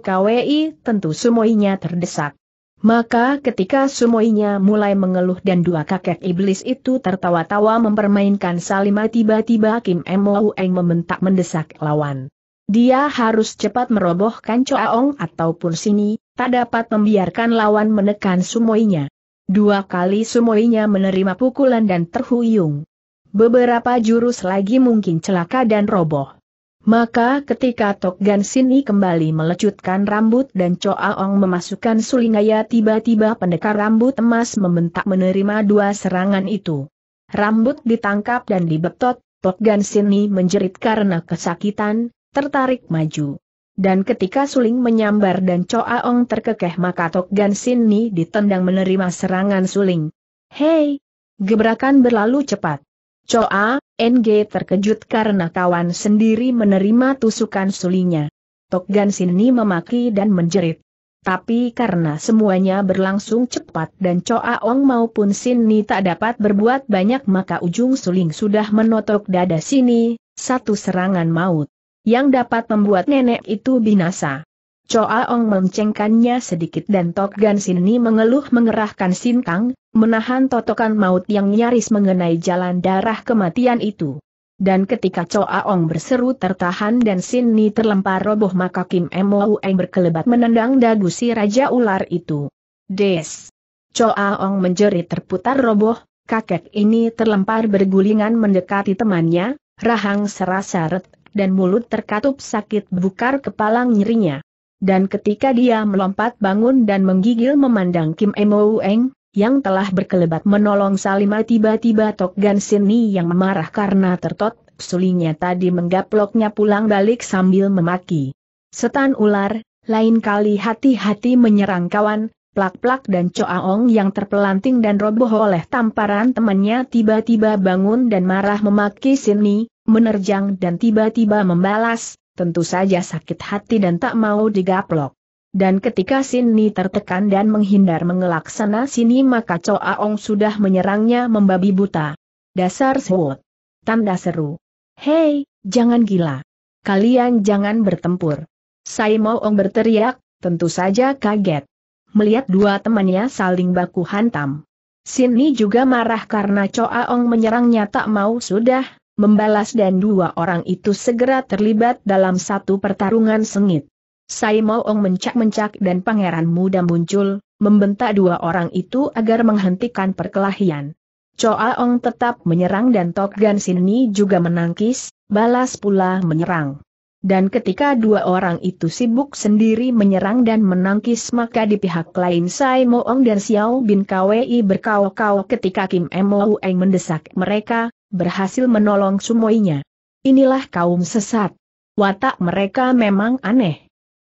tentu sumoinya terdesak. Maka ketika semuanya mulai mengeluh dan dua kakek iblis itu tertawa-tawa mempermainkan Salima tiba-tiba Kim Eng membentak mendesak lawan. Dia harus cepat merobohkan Choaong ataupun sini, tak dapat membiarkan lawan menekan sumoinya. Dua kali sumoinya menerima pukulan dan terhuyung. Beberapa jurus lagi mungkin celaka dan roboh. Maka ketika Tok Gan Sini kembali melecutkan rambut dan Choa Ong memasukkan sulingaya tiba-tiba pendekar rambut emas membentak menerima dua serangan itu. Rambut ditangkap dan dibetot, Tok Gan Sini menjerit karena kesakitan, tertarik maju. Dan ketika suling menyambar dan Choa Ong terkekeh maka Tok Gan Sini ditendang menerima serangan suling. Hei! Gebrakan berlalu cepat. Coa, NG terkejut karena kawan sendiri menerima tusukan sulinya. Tokgan Sini memaki dan menjerit. Tapi karena semuanya berlangsung cepat dan Coa Ong maupun Sini tak dapat berbuat banyak maka ujung suling sudah menotok dada Sini, satu serangan maut. Yang dapat membuat nenek itu binasa. Coa Ong mencengkannya sedikit dan Tokgan Sini mengeluh mengerahkan sintang, menahan totokan maut yang nyaris mengenai jalan darah kematian itu. Dan ketika Choa Ong berseru tertahan dan Sin Ni terlempar roboh maka Kim Eng berkelebat menendang dagu si Raja Ular itu. Des! Choa Ong menjerit terputar roboh, kakek ini terlempar bergulingan mendekati temannya, rahang serasa ret, dan mulut terkatup sakit bukar kepala nyerinya. Dan ketika dia melompat bangun dan menggigil memandang Kim Eng, yang telah berkelebat menolong Salima tiba-tiba Tok Gan Sini yang marah karena tertot, sulinya tadi menggaploknya pulang balik sambil memaki. Setan ular, lain kali hati-hati menyerang kawan, plak-plak dan coaong yang terpelanting dan roboh oleh tamparan temannya tiba-tiba bangun dan marah memaki Sini, menerjang dan tiba-tiba membalas, tentu saja sakit hati dan tak mau digaplok. Dan ketika Sini tertekan dan menghindar mengelak sana sini maka Choa Ong sudah menyerangnya membabi buta. Dasar Swot. Tanda seru. Hei, jangan gila. Kalian jangan bertempur. Saimo Ong berteriak, tentu saja kaget. Melihat dua temannya saling baku hantam. Sini juga marah karena Choa Ong menyerangnya tak mau sudah, membalas dan dua orang itu segera terlibat dalam satu pertarungan sengit. Sai Moong mencak-mencak dan pangeran muda muncul, membentak dua orang itu agar menghentikan perkelahian. Choa Ong tetap menyerang dan Tok Gan Sini juga menangkis, balas pula menyerang. Dan ketika dua orang itu sibuk sendiri menyerang dan menangkis maka di pihak lain Sai Moong dan Xiao Bin Kwei berkau-kau ketika Kim Mo Eng mendesak mereka, berhasil menolong semuanya. Inilah kaum sesat. Watak mereka memang aneh.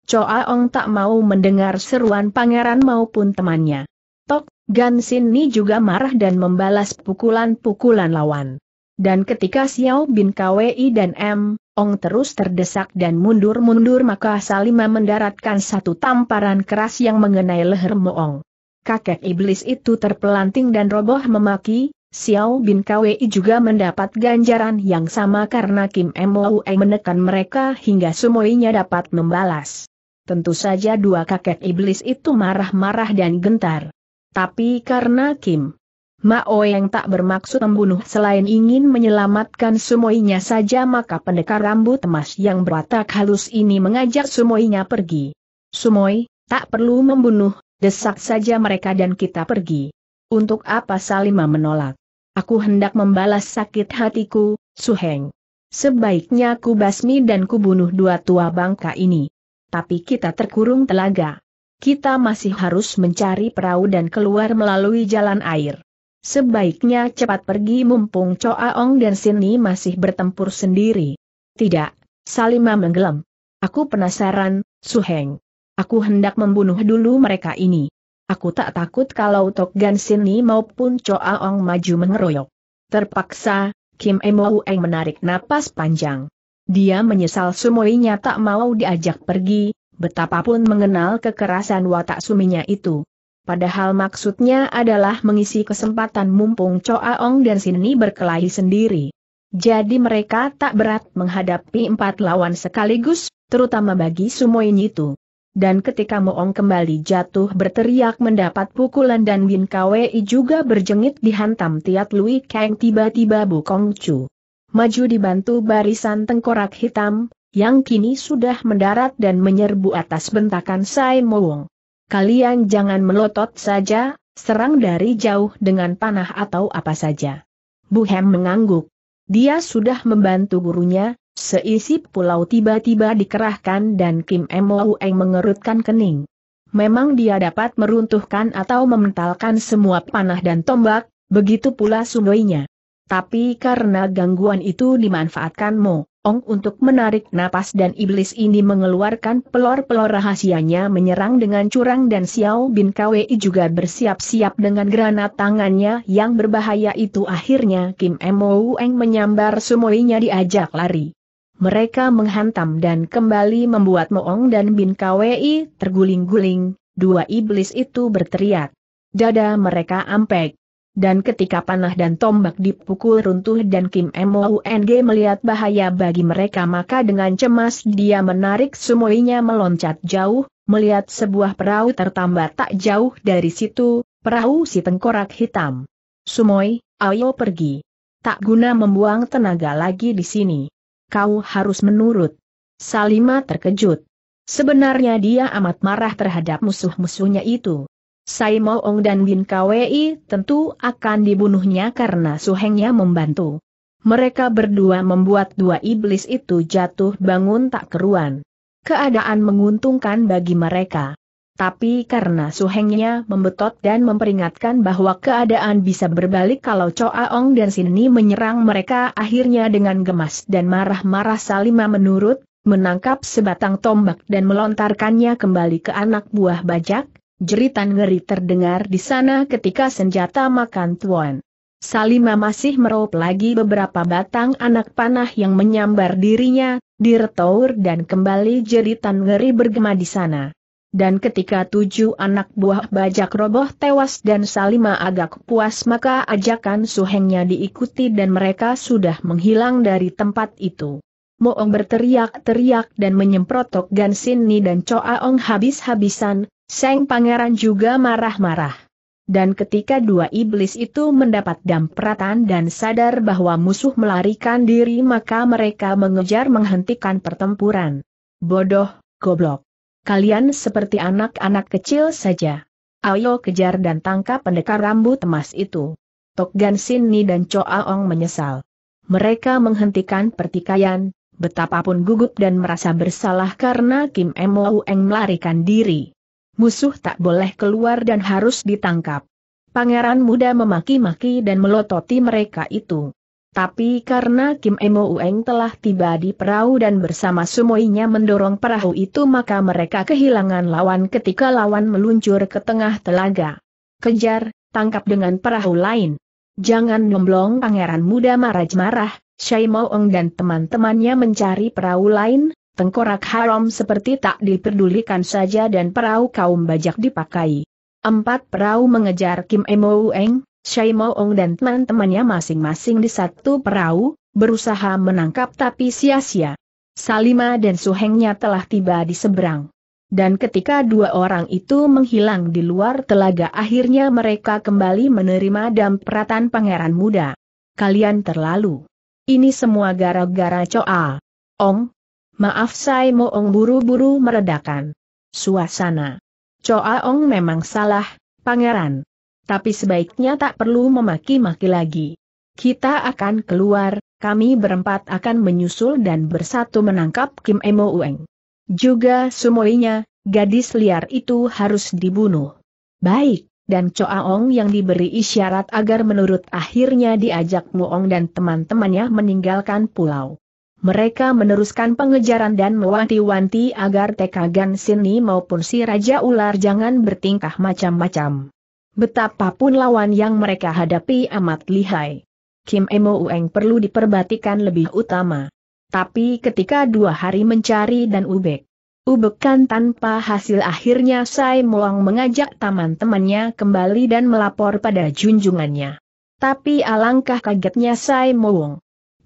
Choa Ong tak mau mendengar seruan pangeran maupun temannya. Tok, Gan Sin Ni juga marah dan membalas pukulan-pukulan lawan. Dan ketika Xiao Bin Kwei dan M, Ong terus terdesak dan mundur-mundur maka Salima mendaratkan satu tamparan keras yang mengenai leher Moong. Kakek iblis itu terpelanting dan roboh memaki, Xiao Bin Kwei juga mendapat ganjaran yang sama karena Kim Moe menekan mereka hingga semuanya dapat membalas. Tentu saja dua kakek iblis itu marah-marah dan gentar. Tapi karena Kim Mao yang tak bermaksud membunuh selain ingin menyelamatkan Sumoinya saja maka pendekar rambut emas yang berwatak halus ini mengajak Sumoinya pergi. Sumoi, tak perlu membunuh, desak saja mereka dan kita pergi. Untuk apa Salima menolak? Aku hendak membalas sakit hatiku, Suheng. Sebaiknya ku basmi dan kubunuh dua tua bangka ini tapi kita terkurung telaga. Kita masih harus mencari perahu dan keluar melalui jalan air. Sebaiknya cepat pergi mumpung Coaong dan Sini masih bertempur sendiri. Tidak, Salima menggelam. Aku penasaran, Su Heng. Aku hendak membunuh dulu mereka ini. Aku tak takut kalau Tok Gan Sini maupun Coaong maju mengeroyok. Terpaksa, Kim Emoeng menarik napas panjang. Dia menyesal Sumoinya tak mau diajak pergi, betapapun mengenal kekerasan watak suminya itu. Padahal maksudnya adalah mengisi kesempatan mumpung Ong dan Sini berkelahi sendiri. Jadi mereka tak berat menghadapi empat lawan sekaligus, terutama bagi sumoinya itu. Dan ketika Moong kembali jatuh berteriak mendapat pukulan dan Bin Kwei juga berjengit dihantam Tiat Lui Kang tiba-tiba Bukong Chu maju dibantu barisan tengkorak hitam, yang kini sudah mendarat dan menyerbu atas bentakan Sai Mowong. Kalian jangan melotot saja, serang dari jauh dengan panah atau apa saja. Bu Hem mengangguk. Dia sudah membantu gurunya, seisi pulau tiba-tiba dikerahkan dan Kim Moueng mengerutkan kening. Memang dia dapat meruntuhkan atau mementalkan semua panah dan tombak, begitu pula sungguhnya. Tapi karena gangguan itu dimanfaatkan Mo Ong untuk menarik napas dan iblis ini mengeluarkan pelor-pelor rahasianya menyerang dengan curang dan Xiao Bin Kwei juga bersiap-siap dengan granat tangannya yang berbahaya itu akhirnya Kim Mo Eng menyambar semuanya diajak lari. Mereka menghantam dan kembali membuat Moong dan Bin Kwei terguling-guling, dua iblis itu berteriak. Dada mereka ampek, dan ketika panah dan tombak dipukul runtuh dan Kim MONG melihat bahaya bagi mereka maka dengan cemas dia menarik semuanya meloncat jauh, melihat sebuah perahu tertambat tak jauh dari situ, perahu si tengkorak hitam. Sumoi, ayo pergi. Tak guna membuang tenaga lagi di sini. Kau harus menurut. Salima terkejut. Sebenarnya dia amat marah terhadap musuh-musuhnya itu. Sai Moong dan Bin Kwei tentu akan dibunuhnya karena suhengnya membantu. Mereka berdua membuat dua iblis itu jatuh bangun tak keruan. Keadaan menguntungkan bagi mereka. Tapi karena suhengnya membetot dan memperingatkan bahwa keadaan bisa berbalik kalau Coaong dan Sini menyerang mereka akhirnya dengan gemas dan marah-marah Salima menurut, menangkap sebatang tombak dan melontarkannya kembali ke anak buah bajak, Jeritan ngeri terdengar di sana ketika senjata makan tuan. Salima masih meraup lagi beberapa batang anak panah yang menyambar dirinya, diretour dan kembali jeritan ngeri bergema di sana. Dan ketika tujuh anak buah bajak roboh tewas dan Salima agak puas maka ajakan suhengnya diikuti dan mereka sudah menghilang dari tempat itu. Moong berteriak-teriak dan menyemprotok gansin ni dan coa Ong habis-habisan, Seng Pangeran juga marah-marah. Dan ketika dua iblis itu mendapat dampratan dan sadar bahwa musuh melarikan diri maka mereka mengejar menghentikan pertempuran. Bodoh, goblok. Kalian seperti anak-anak kecil saja. Ayo kejar dan tangkap pendekar rambut emas itu. Tok Gan Ni dan Cho Aong menyesal. Mereka menghentikan pertikaian, betapapun gugup dan merasa bersalah karena Kim Eng melarikan diri musuh tak boleh keluar dan harus ditangkap. Pangeran muda memaki-maki dan melototi mereka itu. Tapi karena Kim Emo Ueng telah tiba di perahu dan bersama semuanya mendorong perahu itu maka mereka kehilangan lawan ketika lawan meluncur ke tengah telaga. Kejar, tangkap dengan perahu lain. Jangan nomblong pangeran muda marah-marah, Shai Ueng dan teman-temannya mencari perahu lain, tengkorak haram seperti tak diperdulikan saja dan perahu kaum bajak dipakai. Empat perahu mengejar Kim Emo Eng, Shai Mo Ong dan teman-temannya masing-masing di satu perahu, berusaha menangkap tapi sia-sia. Salima dan Suhengnya telah tiba di seberang. Dan ketika dua orang itu menghilang di luar telaga akhirnya mereka kembali menerima dampratan pangeran muda. Kalian terlalu. Ini semua gara-gara Coa. Ong, Maaf Sai Moong buru-buru meredakan. Suasana. Choaong memang salah, pangeran. Tapi sebaiknya tak perlu memaki-maki lagi. Kita akan keluar, kami berempat akan menyusul dan bersatu menangkap Kim Emo Ueng. Juga semuanya, gadis liar itu harus dibunuh. Baik, dan Choaong yang diberi isyarat agar menurut akhirnya diajak Muong dan teman-temannya meninggalkan pulau mereka meneruskan pengejaran dan mewanti-wanti agar Tekagan Sini maupun si Raja Ular jangan bertingkah macam-macam. Betapapun lawan yang mereka hadapi amat lihai. Kim Emo Ueng perlu diperbatikan lebih utama. Tapi ketika dua hari mencari dan ubek, ubekan tanpa hasil akhirnya Sai Moang mengajak teman-temannya kembali dan melapor pada junjungannya. Tapi alangkah kagetnya Sai Moang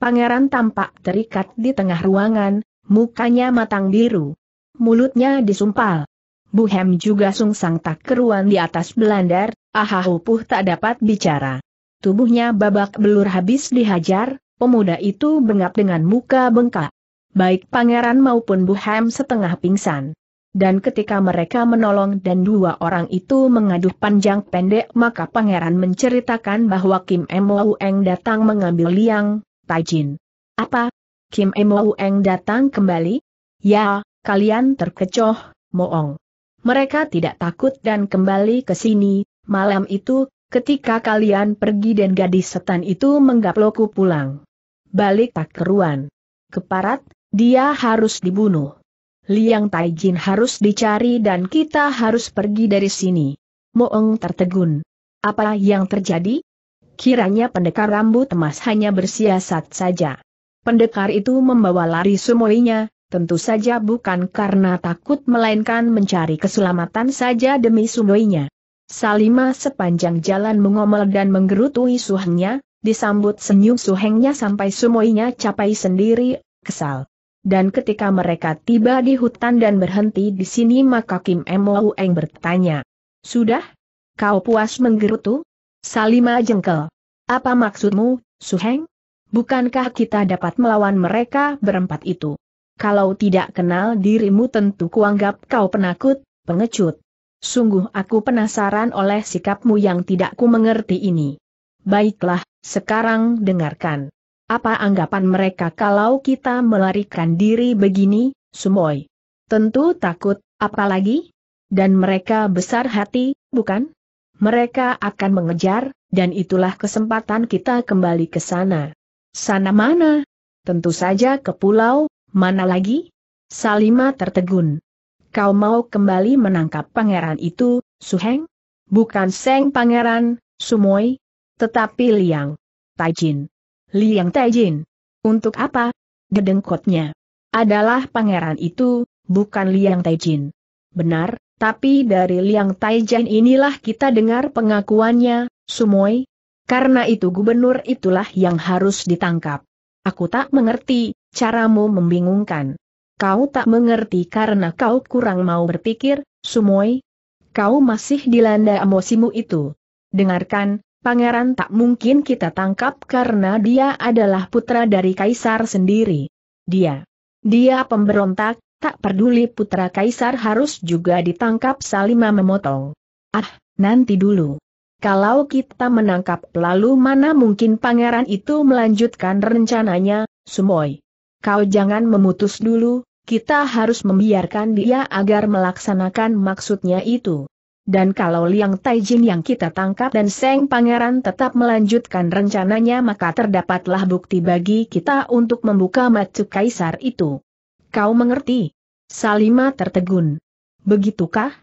Pangeran tampak terikat di tengah ruangan, mukanya matang biru. Mulutnya disumpal. Bu Hem juga sungsang tak keruan di atas belandar, ahahupuh tak dapat bicara. Tubuhnya babak belur habis dihajar, pemuda itu bengap dengan muka bengkak. Baik pangeran maupun Bu setengah pingsan. Dan ketika mereka menolong dan dua orang itu mengaduh panjang pendek maka pangeran menceritakan bahwa Kim Eng datang mengambil Liang, Taijin. Apa? Kim Emo Eng datang kembali? Ya, kalian terkecoh, Moong. Mereka tidak takut dan kembali ke sini, malam itu, ketika kalian pergi dan gadis setan itu menggaploku pulang. Balik tak keruan. Keparat, dia harus dibunuh. Liang Taijin harus dicari dan kita harus pergi dari sini. Moong tertegun. Apa yang terjadi? Kiranya pendekar rambut emas hanya bersiasat saja. Pendekar itu membawa lari semuanya, tentu saja bukan karena takut melainkan mencari keselamatan saja demi sumoinya. Salima sepanjang jalan mengomel dan menggerutui suhengnya, disambut senyum suhengnya sampai sumoinya capai sendiri, kesal. Dan ketika mereka tiba di hutan dan berhenti di sini maka Kim Eng bertanya. Sudah? Kau puas menggerutu? Salima jengkel. Apa maksudmu, Suheng? Bukankah kita dapat melawan mereka berempat itu? Kalau tidak kenal dirimu tentu kuanggap kau penakut, pengecut. Sungguh aku penasaran oleh sikapmu yang tidak ku mengerti ini. Baiklah, sekarang dengarkan. Apa anggapan mereka kalau kita melarikan diri begini, Sumoy? Tentu takut, apalagi? Dan mereka besar hati, bukan? mereka akan mengejar, dan itulah kesempatan kita kembali ke sana. Sana mana? Tentu saja ke pulau, mana lagi? Salima tertegun. Kau mau kembali menangkap pangeran itu, Suheng? Bukan Seng Pangeran, Sumoy, tetapi Liang. Taijin. Liang Taijin. Untuk apa? kotnya. Adalah pangeran itu, bukan Liang Taijin. Benar, tapi dari Liang Taijian inilah kita dengar pengakuannya, Sumoy. Karena itu gubernur itulah yang harus ditangkap. Aku tak mengerti, caramu membingungkan. Kau tak mengerti karena kau kurang mau berpikir, Sumoy. Kau masih dilanda emosimu itu. Dengarkan, pangeran tak mungkin kita tangkap karena dia adalah putra dari kaisar sendiri. Dia. Dia pemberontak, Tak peduli putra kaisar harus juga ditangkap Salima memotong. Ah, nanti dulu. Kalau kita menangkap lalu mana mungkin pangeran itu melanjutkan rencananya, Sumoy. Kau jangan memutus dulu, kita harus membiarkan dia agar melaksanakan maksudnya itu. Dan kalau Liang Taijin yang kita tangkap dan Seng Pangeran tetap melanjutkan rencananya maka terdapatlah bukti bagi kita untuk membuka macu kaisar itu. Kau mengerti? Salima tertegun. Begitukah?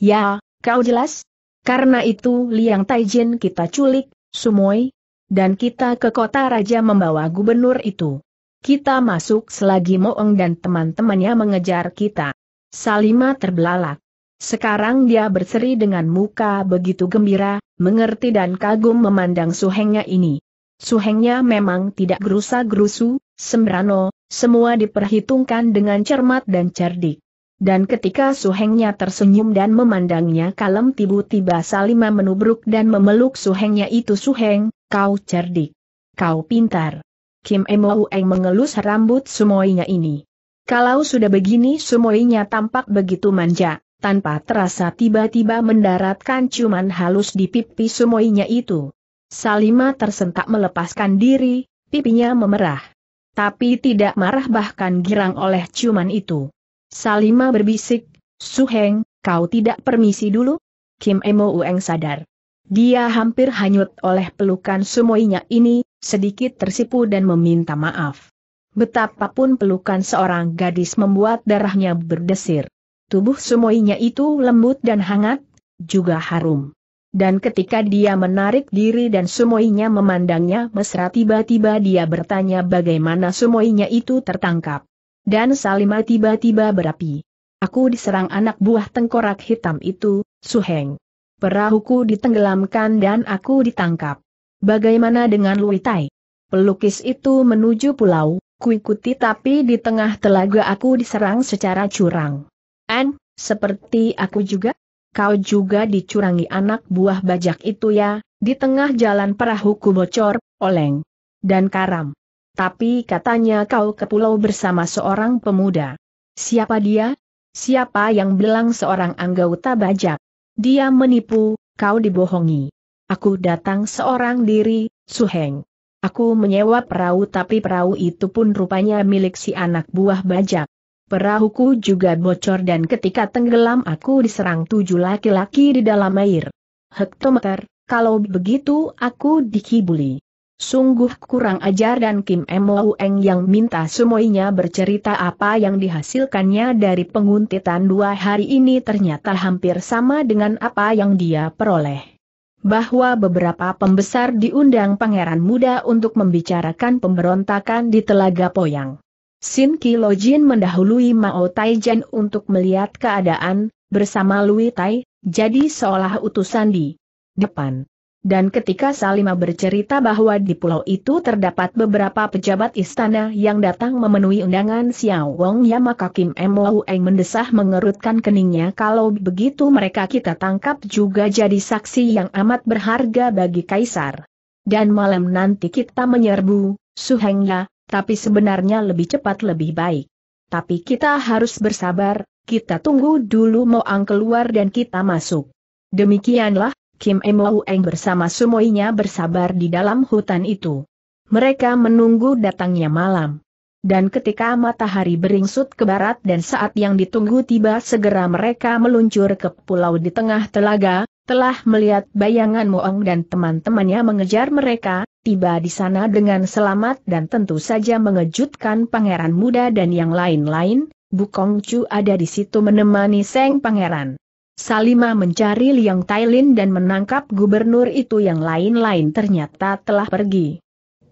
Ya, kau jelas? Karena itu Liang Taijin kita culik, Sumoi, dan kita ke kota raja membawa gubernur itu. Kita masuk selagi Moeng dan teman-temannya mengejar kita. Salima terbelalak. Sekarang dia berseri dengan muka begitu gembira, mengerti dan kagum memandang suhengnya ini. Suhengnya memang tidak gerusa-gerusu, Sembrano, semua diperhitungkan dengan cermat dan cerdik. Dan ketika Suhengnya tersenyum dan memandangnya kalem tiba-tiba Salima menubruk dan memeluk Suhengnya itu Suheng, kau cerdik. Kau pintar. Kim Emoueng mengelus rambut Sumoinya ini. Kalau sudah begini Sumoinya tampak begitu manja, tanpa terasa tiba-tiba mendaratkan cuman halus di pipi Sumoinya itu. Salima tersentak melepaskan diri, pipinya memerah tapi tidak marah bahkan girang oleh ciuman itu. Salima berbisik, Suheng, kau tidak permisi dulu? Kim Emo Ueng sadar. Dia hampir hanyut oleh pelukan sumoinya ini, sedikit tersipu dan meminta maaf. Betapapun pelukan seorang gadis membuat darahnya berdesir. Tubuh sumoinya itu lembut dan hangat, juga harum. Dan ketika dia menarik diri dan sumoinya memandangnya mesra tiba-tiba dia bertanya bagaimana sumoinya itu tertangkap. Dan Salima tiba-tiba berapi. Aku diserang anak buah tengkorak hitam itu, Suheng. Perahuku ditenggelamkan dan aku ditangkap. Bagaimana dengan Luitai? Pelukis itu menuju pulau, kuikuti tapi di tengah telaga aku diserang secara curang. An, seperti aku juga? kau juga dicurangi anak buah bajak itu ya, di tengah jalan perahuku bocor, oleng, dan karam. Tapi katanya kau ke pulau bersama seorang pemuda. Siapa dia? Siapa yang bilang seorang anggota bajak? Dia menipu, kau dibohongi. Aku datang seorang diri, Suheng. Aku menyewa perahu tapi perahu itu pun rupanya milik si anak buah bajak. Perahuku juga bocor dan ketika tenggelam aku diserang tujuh laki-laki di dalam air. Hektometer, kalau begitu aku dikibuli. Sungguh kurang ajar dan Kim Mo Eng yang minta semuanya bercerita apa yang dihasilkannya dari penguntitan dua hari ini ternyata hampir sama dengan apa yang dia peroleh bahwa beberapa pembesar diundang pangeran muda untuk membicarakan pemberontakan di Telaga Poyang. Sin Kilo Jin mendahului Mao Tai Jen untuk melihat keadaan, bersama Lui Tai, jadi seolah utusan di depan. Dan ketika Salima bercerita bahwa di pulau itu terdapat beberapa pejabat istana yang datang memenuhi undangan Xiao Wong ya maka Kim Mo Eng mendesah mengerutkan keningnya kalau begitu mereka kita tangkap juga jadi saksi yang amat berharga bagi Kaisar. Dan malam nanti kita menyerbu, Suhengya, tapi sebenarnya lebih cepat lebih baik. Tapi kita harus bersabar, kita tunggu dulu Moang keluar dan kita masuk. Demikianlah, Kim Emoeng bersama semuanya bersabar di dalam hutan itu. Mereka menunggu datangnya malam. Dan ketika matahari beringsut ke barat dan saat yang ditunggu tiba segera mereka meluncur ke pulau di tengah telaga, telah melihat bayangan Moong dan teman-temannya mengejar mereka, tiba di sana dengan selamat dan tentu saja mengejutkan pangeran muda dan yang lain-lain, Bukong Chu ada di situ menemani Seng Pangeran. Salima mencari Liang Tailin dan menangkap gubernur itu yang lain-lain ternyata telah pergi.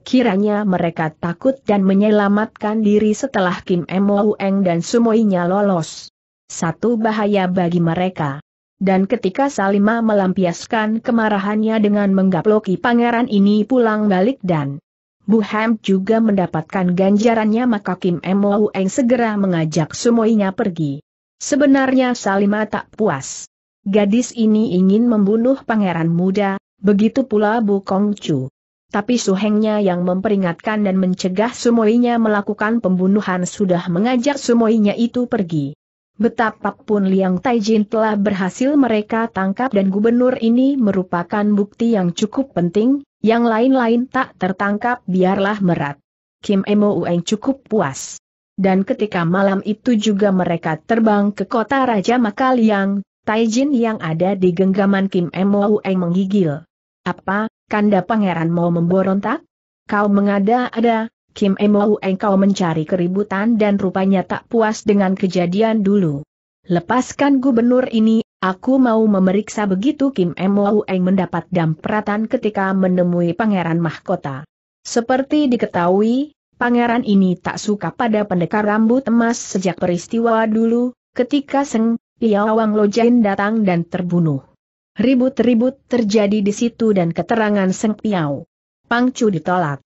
Kiranya mereka takut dan menyelamatkan diri setelah Kim Emo Eng dan Sumoinya lolos. Satu bahaya bagi mereka dan ketika Salima melampiaskan kemarahannya dengan menggaploki pangeran ini pulang balik dan Bu Ham juga mendapatkan ganjarannya maka Kim Mo Eng segera mengajak semuanya pergi. Sebenarnya Salima tak puas. Gadis ini ingin membunuh pangeran muda, begitu pula Bu Kong Chu. Tapi suhengnya yang memperingatkan dan mencegah semuanya melakukan pembunuhan sudah mengajak semuanya itu pergi. Betapapun Liang Taijin telah berhasil mereka tangkap dan gubernur ini merupakan bukti yang cukup penting, yang lain-lain tak tertangkap biarlah merat. Kim Emo Ueng cukup puas. Dan ketika malam itu juga mereka terbang ke kota Raja Maka Liang, Taijin yang ada di genggaman Kim Emo Ueng menggigil. Apa, kanda pangeran mau memborontak? Kau mengada-ada, Kim Emou engkau mencari keributan dan rupanya tak puas dengan kejadian dulu. Lepaskan gubernur ini, aku mau memeriksa begitu Kim Emou Eng mendapat dampratan ketika menemui pangeran mahkota. Seperti diketahui, pangeran ini tak suka pada pendekar rambut emas sejak peristiwa dulu, ketika Seng, Piawang Lojain datang dan terbunuh. Ribut-ribut terjadi di situ dan keterangan Seng Piau. Pangcu ditolak.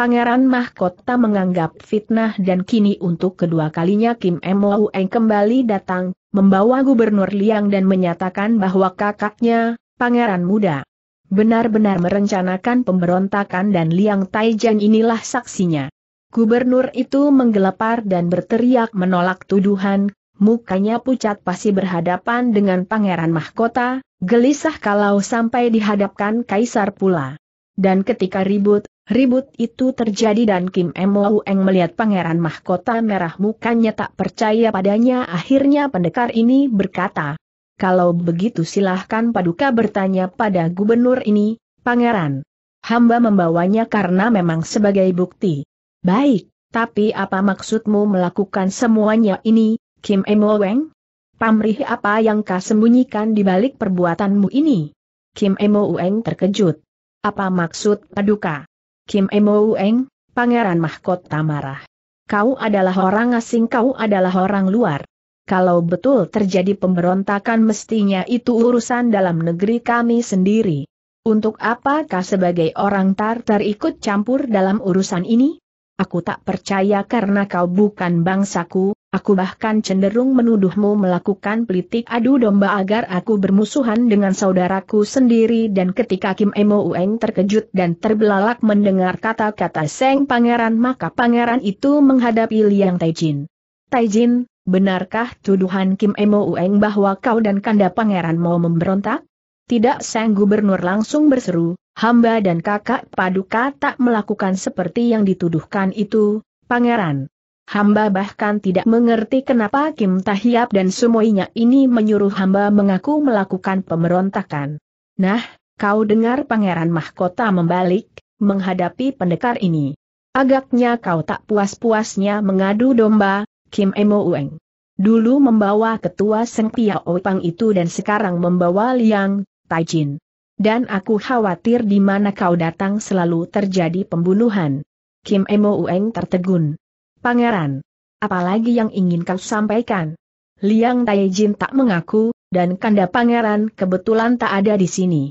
Pangeran Mahkota menganggap fitnah dan kini untuk kedua kalinya Kim Mo Eng kembali datang, membawa Gubernur Liang dan menyatakan bahwa kakaknya, Pangeran Muda, benar-benar merencanakan pemberontakan dan Liang Taijan inilah saksinya. Gubernur itu menggelepar dan berteriak menolak tuduhan, mukanya pucat pasti berhadapan dengan Pangeran Mahkota, gelisah kalau sampai dihadapkan Kaisar pula. Dan ketika ribut, ribut itu terjadi dan Kim Mo Eng melihat pangeran mahkota merah mukanya tak percaya padanya akhirnya pendekar ini berkata. Kalau begitu silahkan paduka bertanya pada gubernur ini, pangeran. Hamba membawanya karena memang sebagai bukti. Baik, tapi apa maksudmu melakukan semuanya ini, Kim Mo Eng? Pamrih apa yang kau sembunyikan di balik perbuatanmu ini? Kim Mo Eng terkejut. Apa maksud paduka? Kim Emo Eng, Pangeran Mahkota marah. Kau adalah orang asing, kau adalah orang luar. Kalau betul terjadi pemberontakan mestinya itu urusan dalam negeri kami sendiri. Untuk apakah sebagai orang Tartar ikut campur dalam urusan ini? Aku tak percaya karena kau bukan bangsaku, Aku bahkan cenderung menuduhmu melakukan pelitik adu domba agar aku bermusuhan dengan saudaraku sendiri dan ketika Kim Emo Ueng terkejut dan terbelalak mendengar kata-kata Seng Pangeran maka pangeran itu menghadapi Liang Taijin. Taijin, benarkah tuduhan Kim Emo Ueng bahwa kau dan kanda pangeran mau memberontak? Tidak Seng Gubernur langsung berseru, hamba dan kakak paduka tak melakukan seperti yang dituduhkan itu, pangeran. Hamba bahkan tidak mengerti kenapa Kim Tahiap dan semuanya ini menyuruh hamba mengaku melakukan pemberontakan. Nah, kau dengar Pangeran Mahkota membalik, menghadapi pendekar ini. Agaknya kau tak puas-puasnya mengadu domba, Kim Emo Ueng. Dulu membawa ketua Seng Piao Pang itu dan sekarang membawa Liang, Taijin. Dan aku khawatir di mana kau datang selalu terjadi pembunuhan. Kim Emo Ueng tertegun. Pangeran, apalagi yang ingin kau sampaikan? Liang Taijin tak mengaku, dan kanda pangeran kebetulan tak ada di sini.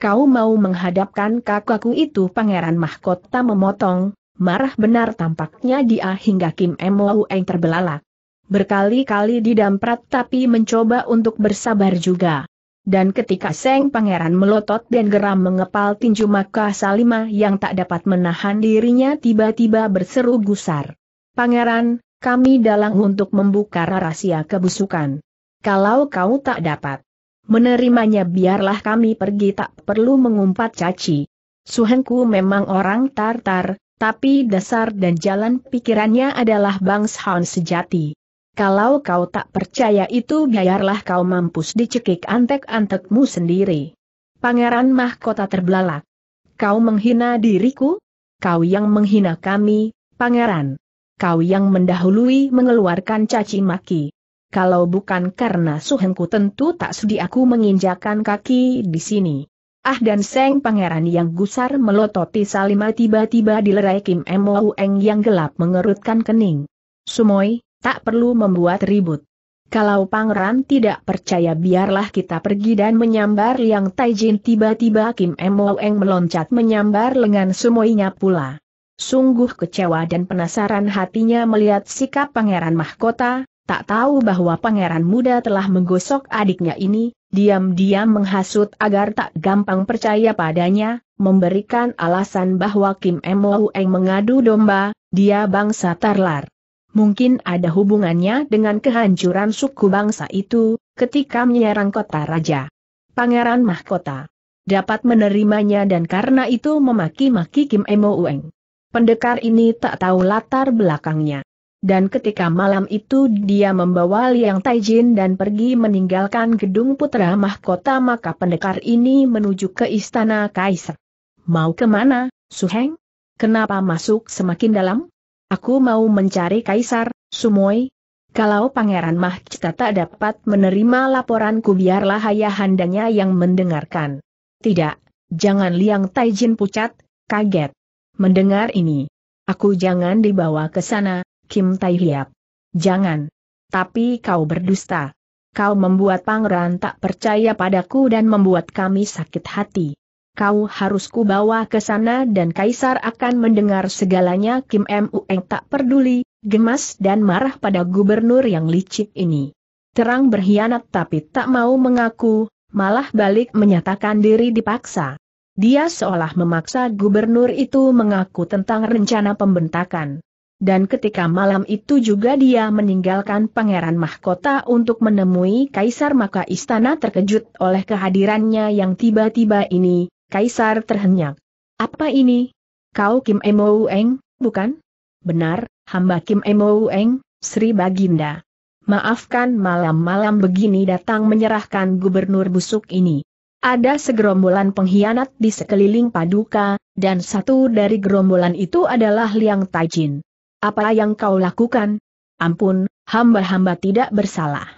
Kau mau menghadapkan kakakku itu pangeran mahkota memotong, marah benar tampaknya dia hingga Kim Mo Eng terbelalak. Berkali-kali didamprat tapi mencoba untuk bersabar juga. Dan ketika Seng Pangeran melotot dan geram mengepal tinju maka Salima yang tak dapat menahan dirinya tiba-tiba berseru gusar. Pangeran, kami dalang untuk membuka rahasia kebusukan. Kalau kau tak dapat menerimanya biarlah kami pergi tak perlu mengumpat caci. Suhengku memang orang Tartar, tapi dasar dan jalan pikirannya adalah bangsawan sejati. Kalau kau tak percaya itu biarlah kau mampus dicekik antek-antekmu sendiri. Pangeran mahkota terbelalak. Kau menghina diriku? Kau yang menghina kami, pangeran kau yang mendahului mengeluarkan caci maki. Kalau bukan karena suhengku tentu tak sudi aku menginjakan kaki di sini. Ah dan Seng Pangeran yang gusar melototi Salima tiba-tiba dilerai Kim Emoueng yang gelap mengerutkan kening. Sumoy, tak perlu membuat ribut. Kalau Pangeran tidak percaya biarlah kita pergi dan menyambar Liang Taijin tiba-tiba Kim Emoueng meloncat menyambar lengan Sumoynya pula. Sungguh kecewa dan penasaran hatinya melihat sikap Pangeran Mahkota, tak tahu bahwa Pangeran Muda telah menggosok adiknya ini, diam-diam menghasut agar tak gampang percaya padanya, memberikan alasan bahwa Kim Mo Eng mengadu domba, dia bangsa tarlar. Mungkin ada hubungannya dengan kehancuran suku bangsa itu, ketika menyerang kota raja. Pangeran Mahkota dapat menerimanya dan karena itu memaki-maki Kim Mo Ueng. Pendekar ini tak tahu latar belakangnya. Dan ketika malam itu dia membawa Liang Taijin dan pergi meninggalkan gedung putra mahkota maka pendekar ini menuju ke istana kaisar. Mau kemana, Su Heng? Kenapa masuk semakin dalam? Aku mau mencari kaisar, Sumoy. Kalau Pangeran Mahcita tak dapat menerima laporanku biarlah ayahandanya yang mendengarkan. Tidak, jangan Liang Taijin pucat, kaget. Mendengar ini, aku jangan dibawa ke sana, Kim Tai Hiap. Jangan. Tapi kau berdusta. Kau membuat pangeran tak percaya padaku dan membuat kami sakit hati. Kau harus ku bawa ke sana dan kaisar akan mendengar segalanya Kim Mueng tak peduli, gemas dan marah pada gubernur yang licik ini. Terang berkhianat tapi tak mau mengaku, malah balik menyatakan diri dipaksa. Dia seolah memaksa gubernur itu mengaku tentang rencana pembentakan. Dan ketika malam itu juga dia meninggalkan Pangeran Mahkota untuk menemui Kaisar maka istana terkejut oleh kehadirannya yang tiba-tiba ini, Kaisar terhenyak. Apa ini? Kau Kim Emo Eng, bukan? Benar, hamba Kim Emo Eng, Sri Baginda. Maafkan malam-malam begini datang menyerahkan gubernur busuk ini. Ada segerombolan pengkhianat di sekeliling paduka, dan satu dari gerombolan itu adalah Liang Taijin. Apa yang kau lakukan? Ampun, hamba-hamba tidak bersalah.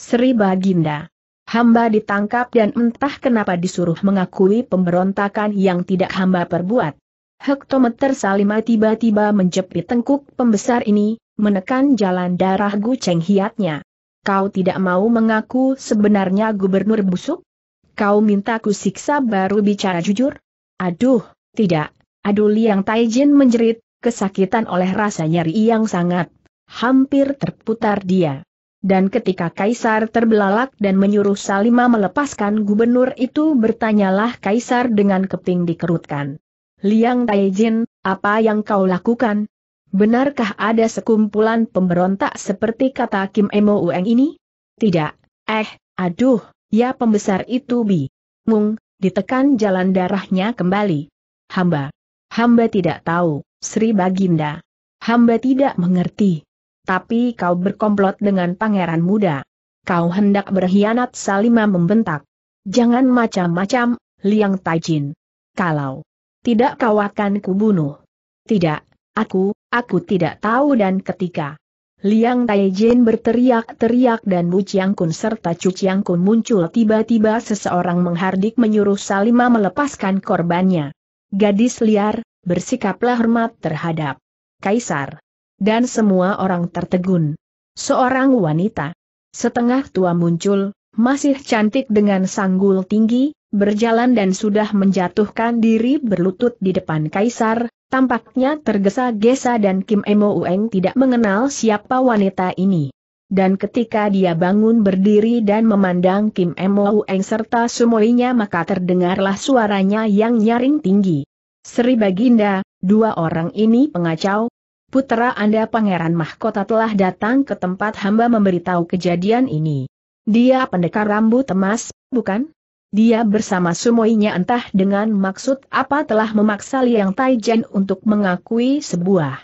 Sri Baginda. Hamba ditangkap dan entah kenapa disuruh mengakui pemberontakan yang tidak hamba perbuat. Hektometer Salima tiba-tiba menjepit tengkuk pembesar ini, menekan jalan darah Gu Cheng Hiatnya. Kau tidak mau mengaku sebenarnya gubernur busuk? kau minta ku siksa baru bicara jujur? Aduh, tidak. Aduh Liang Taijin menjerit, kesakitan oleh rasa nyeri yang sangat. Hampir terputar dia. Dan ketika Kaisar terbelalak dan menyuruh Salima melepaskan gubernur itu bertanyalah Kaisar dengan keping dikerutkan. Liang Taijin, apa yang kau lakukan? Benarkah ada sekumpulan pemberontak seperti kata Kim Emo Ueng ini? Tidak. Eh, aduh, Ya pembesar itu bi. Mung, ditekan jalan darahnya kembali. Hamba. Hamba tidak tahu, Sri Baginda. Hamba tidak mengerti. Tapi kau berkomplot dengan pangeran muda. Kau hendak berkhianat Salima membentak. Jangan macam-macam, Liang Taijin. Kalau tidak kau akan kubunuh. Tidak, aku, aku tidak tahu dan ketika Liang Taijin berteriak-teriak dan Bu Chiang Kun serta Cu Chiang Kun muncul tiba-tiba seseorang menghardik menyuruh Salima melepaskan korbannya. Gadis liar, bersikaplah hormat terhadap Kaisar. Dan semua orang tertegun. Seorang wanita. Setengah tua muncul, masih cantik dengan sanggul tinggi, berjalan dan sudah menjatuhkan diri berlutut di depan Kaisar, Tampaknya tergesa-gesa dan Kim Emo Ueng tidak mengenal siapa wanita ini. Dan ketika dia bangun berdiri dan memandang Kim Emo Ueng serta semuanya maka terdengarlah suaranya yang nyaring tinggi. Sri Baginda, dua orang ini pengacau, Putera Anda Pangeran Mahkota telah datang ke tempat hamba memberitahu kejadian ini. Dia pendekar rambut emas, bukan? Dia bersama Sumoinya entah dengan maksud apa telah memaksa Liang Taijen untuk mengakui sebuah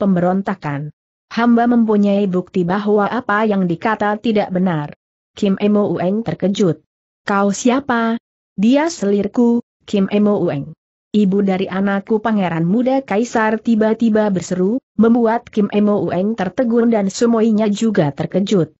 pemberontakan. Hamba mempunyai bukti bahwa apa yang dikata tidak benar. Kim Emo Ueng terkejut. Kau siapa? Dia selirku, Kim Emo Ueng. Ibu dari anakku pangeran muda kaisar tiba-tiba berseru, membuat Kim Emo Ueng tertegun dan semuanya juga terkejut.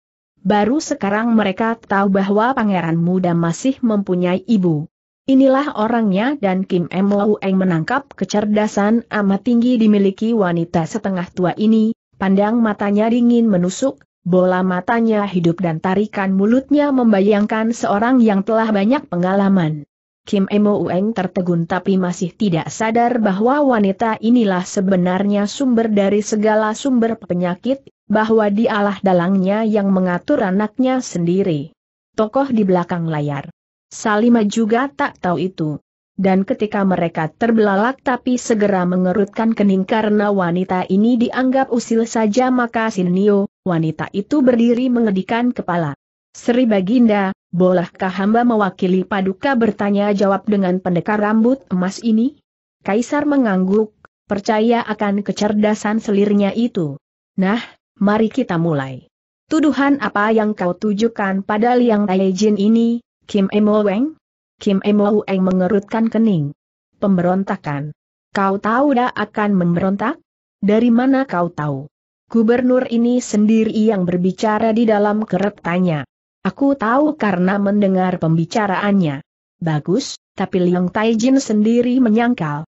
Baru sekarang mereka tahu bahwa pangeran muda masih mempunyai ibu. Inilah orangnya dan Kim M. Eng menangkap kecerdasan amat tinggi dimiliki wanita setengah tua ini, pandang matanya dingin menusuk, bola matanya hidup dan tarikan mulutnya membayangkan seorang yang telah banyak pengalaman. Kim M. Ueng tertegun tapi masih tidak sadar bahwa wanita inilah sebenarnya sumber dari segala sumber penyakit bahwa dialah dalangnya yang mengatur anaknya sendiri. Tokoh di belakang layar. Salima juga tak tahu itu. Dan ketika mereka terbelalak tapi segera mengerutkan kening karena wanita ini dianggap usil saja maka Sinio, wanita itu berdiri mengedikan kepala. Sri Baginda, bolehkah hamba mewakili paduka bertanya jawab dengan pendekar rambut emas ini? Kaisar mengangguk, percaya akan kecerdasan selirnya itu. Nah, mari kita mulai. Tuduhan apa yang kau tujukan pada Liang Taijin ini, Kim Emo Weng? Kim Emo Weng mengerutkan kening. Pemberontakan. Kau tahu dah akan memberontak? Dari mana kau tahu? Gubernur ini sendiri yang berbicara di dalam keretanya. Aku tahu karena mendengar pembicaraannya. Bagus, tapi Liang Taijin sendiri menyangkal.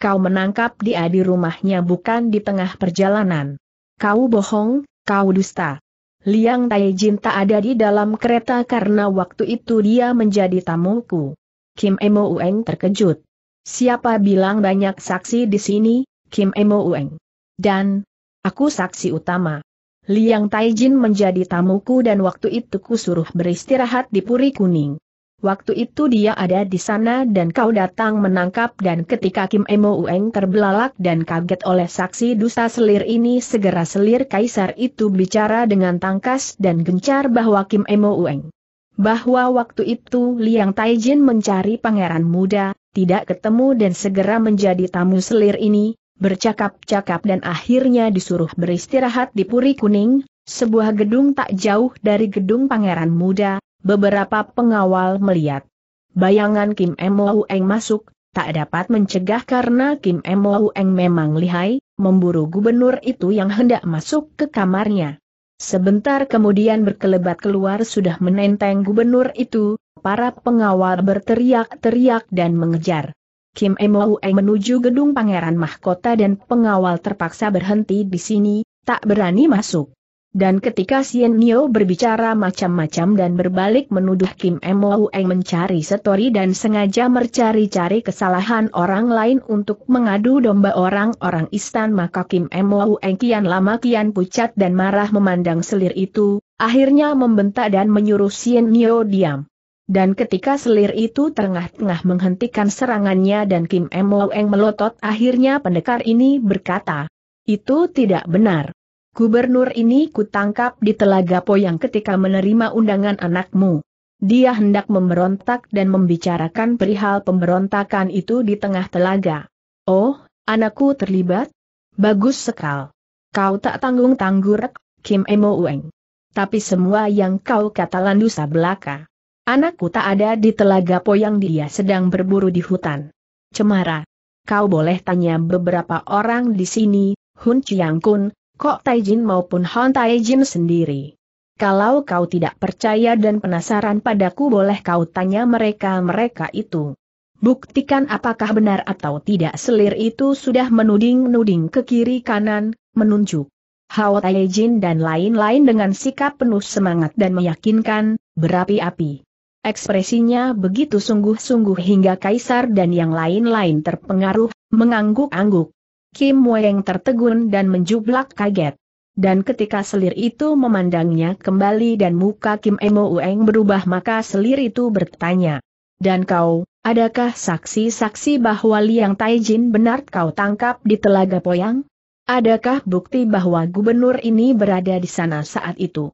Kau menangkap dia di rumahnya bukan di tengah perjalanan. Kau bohong, kau dusta. Liang Taijin tak ada di dalam kereta karena waktu itu dia menjadi tamuku. Kim Emo Ueng terkejut. Siapa bilang banyak saksi di sini, Kim Emo Ueng? Dan, aku saksi utama. Liang Taijin menjadi tamuku dan waktu itu ku suruh beristirahat di Puri Kuning. Waktu itu dia ada di sana dan kau datang menangkap dan ketika Kim Emo Ueng terbelalak dan kaget oleh saksi dusta selir ini segera selir kaisar itu bicara dengan tangkas dan gencar bahwa Kim Emo Ueng. Bahwa waktu itu Liang Taijin mencari pangeran muda, tidak ketemu dan segera menjadi tamu selir ini, bercakap-cakap dan akhirnya disuruh beristirahat di Puri Kuning, sebuah gedung tak jauh dari gedung pangeran muda, Beberapa pengawal melihat bayangan Kim Mo Eng masuk, tak dapat mencegah karena Kim Mo Eng memang lihai, memburu gubernur itu yang hendak masuk ke kamarnya. Sebentar kemudian berkelebat keluar sudah menenteng gubernur itu, para pengawal berteriak-teriak dan mengejar. Kim Mo Eng menuju gedung pangeran mahkota dan pengawal terpaksa berhenti di sini, tak berani masuk. Dan ketika Sien Nio berbicara macam-macam dan berbalik menuduh Kim Mo Eng mencari setori dan sengaja mencari-cari kesalahan orang lain untuk mengadu domba orang-orang istan maka Kim Mo Eng kian lama kian pucat dan marah memandang selir itu, akhirnya membentak dan menyuruh Sien Nio diam. Dan ketika selir itu tengah-tengah menghentikan serangannya dan Kim Mo Eng melotot akhirnya pendekar ini berkata, itu tidak benar. Gubernur ini kutangkap di Telaga Poyang ketika menerima undangan anakmu. Dia hendak memberontak dan membicarakan perihal pemberontakan itu di tengah telaga. Oh, anakku terlibat? Bagus sekal. Kau tak tanggung-tanggur, Kim Emo Ueng. Tapi semua yang kau kata landusa belaka. Anakku tak ada di telaga Poyang dia sedang berburu di hutan. Cemara. Kau boleh tanya beberapa orang di sini, Hun Chiang Kun, Kok Taijin maupun Han Taijin sendiri. Kalau kau tidak percaya dan penasaran padaku boleh kau tanya mereka-mereka itu. Buktikan apakah benar atau tidak selir itu sudah menuding-nuding ke kiri kanan, menunjuk. Hao Taijin dan lain-lain dengan sikap penuh semangat dan meyakinkan, berapi-api. Ekspresinya begitu sungguh-sungguh hingga kaisar dan yang lain-lain terpengaruh, mengangguk-angguk. Kim Weng tertegun dan menjublak kaget. Dan ketika selir itu memandangnya kembali dan muka Kim Emo Weng berubah maka selir itu bertanya. Dan kau, adakah saksi-saksi bahwa Liang Taijin benar kau tangkap di Telaga Poyang? Adakah bukti bahwa gubernur ini berada di sana saat itu?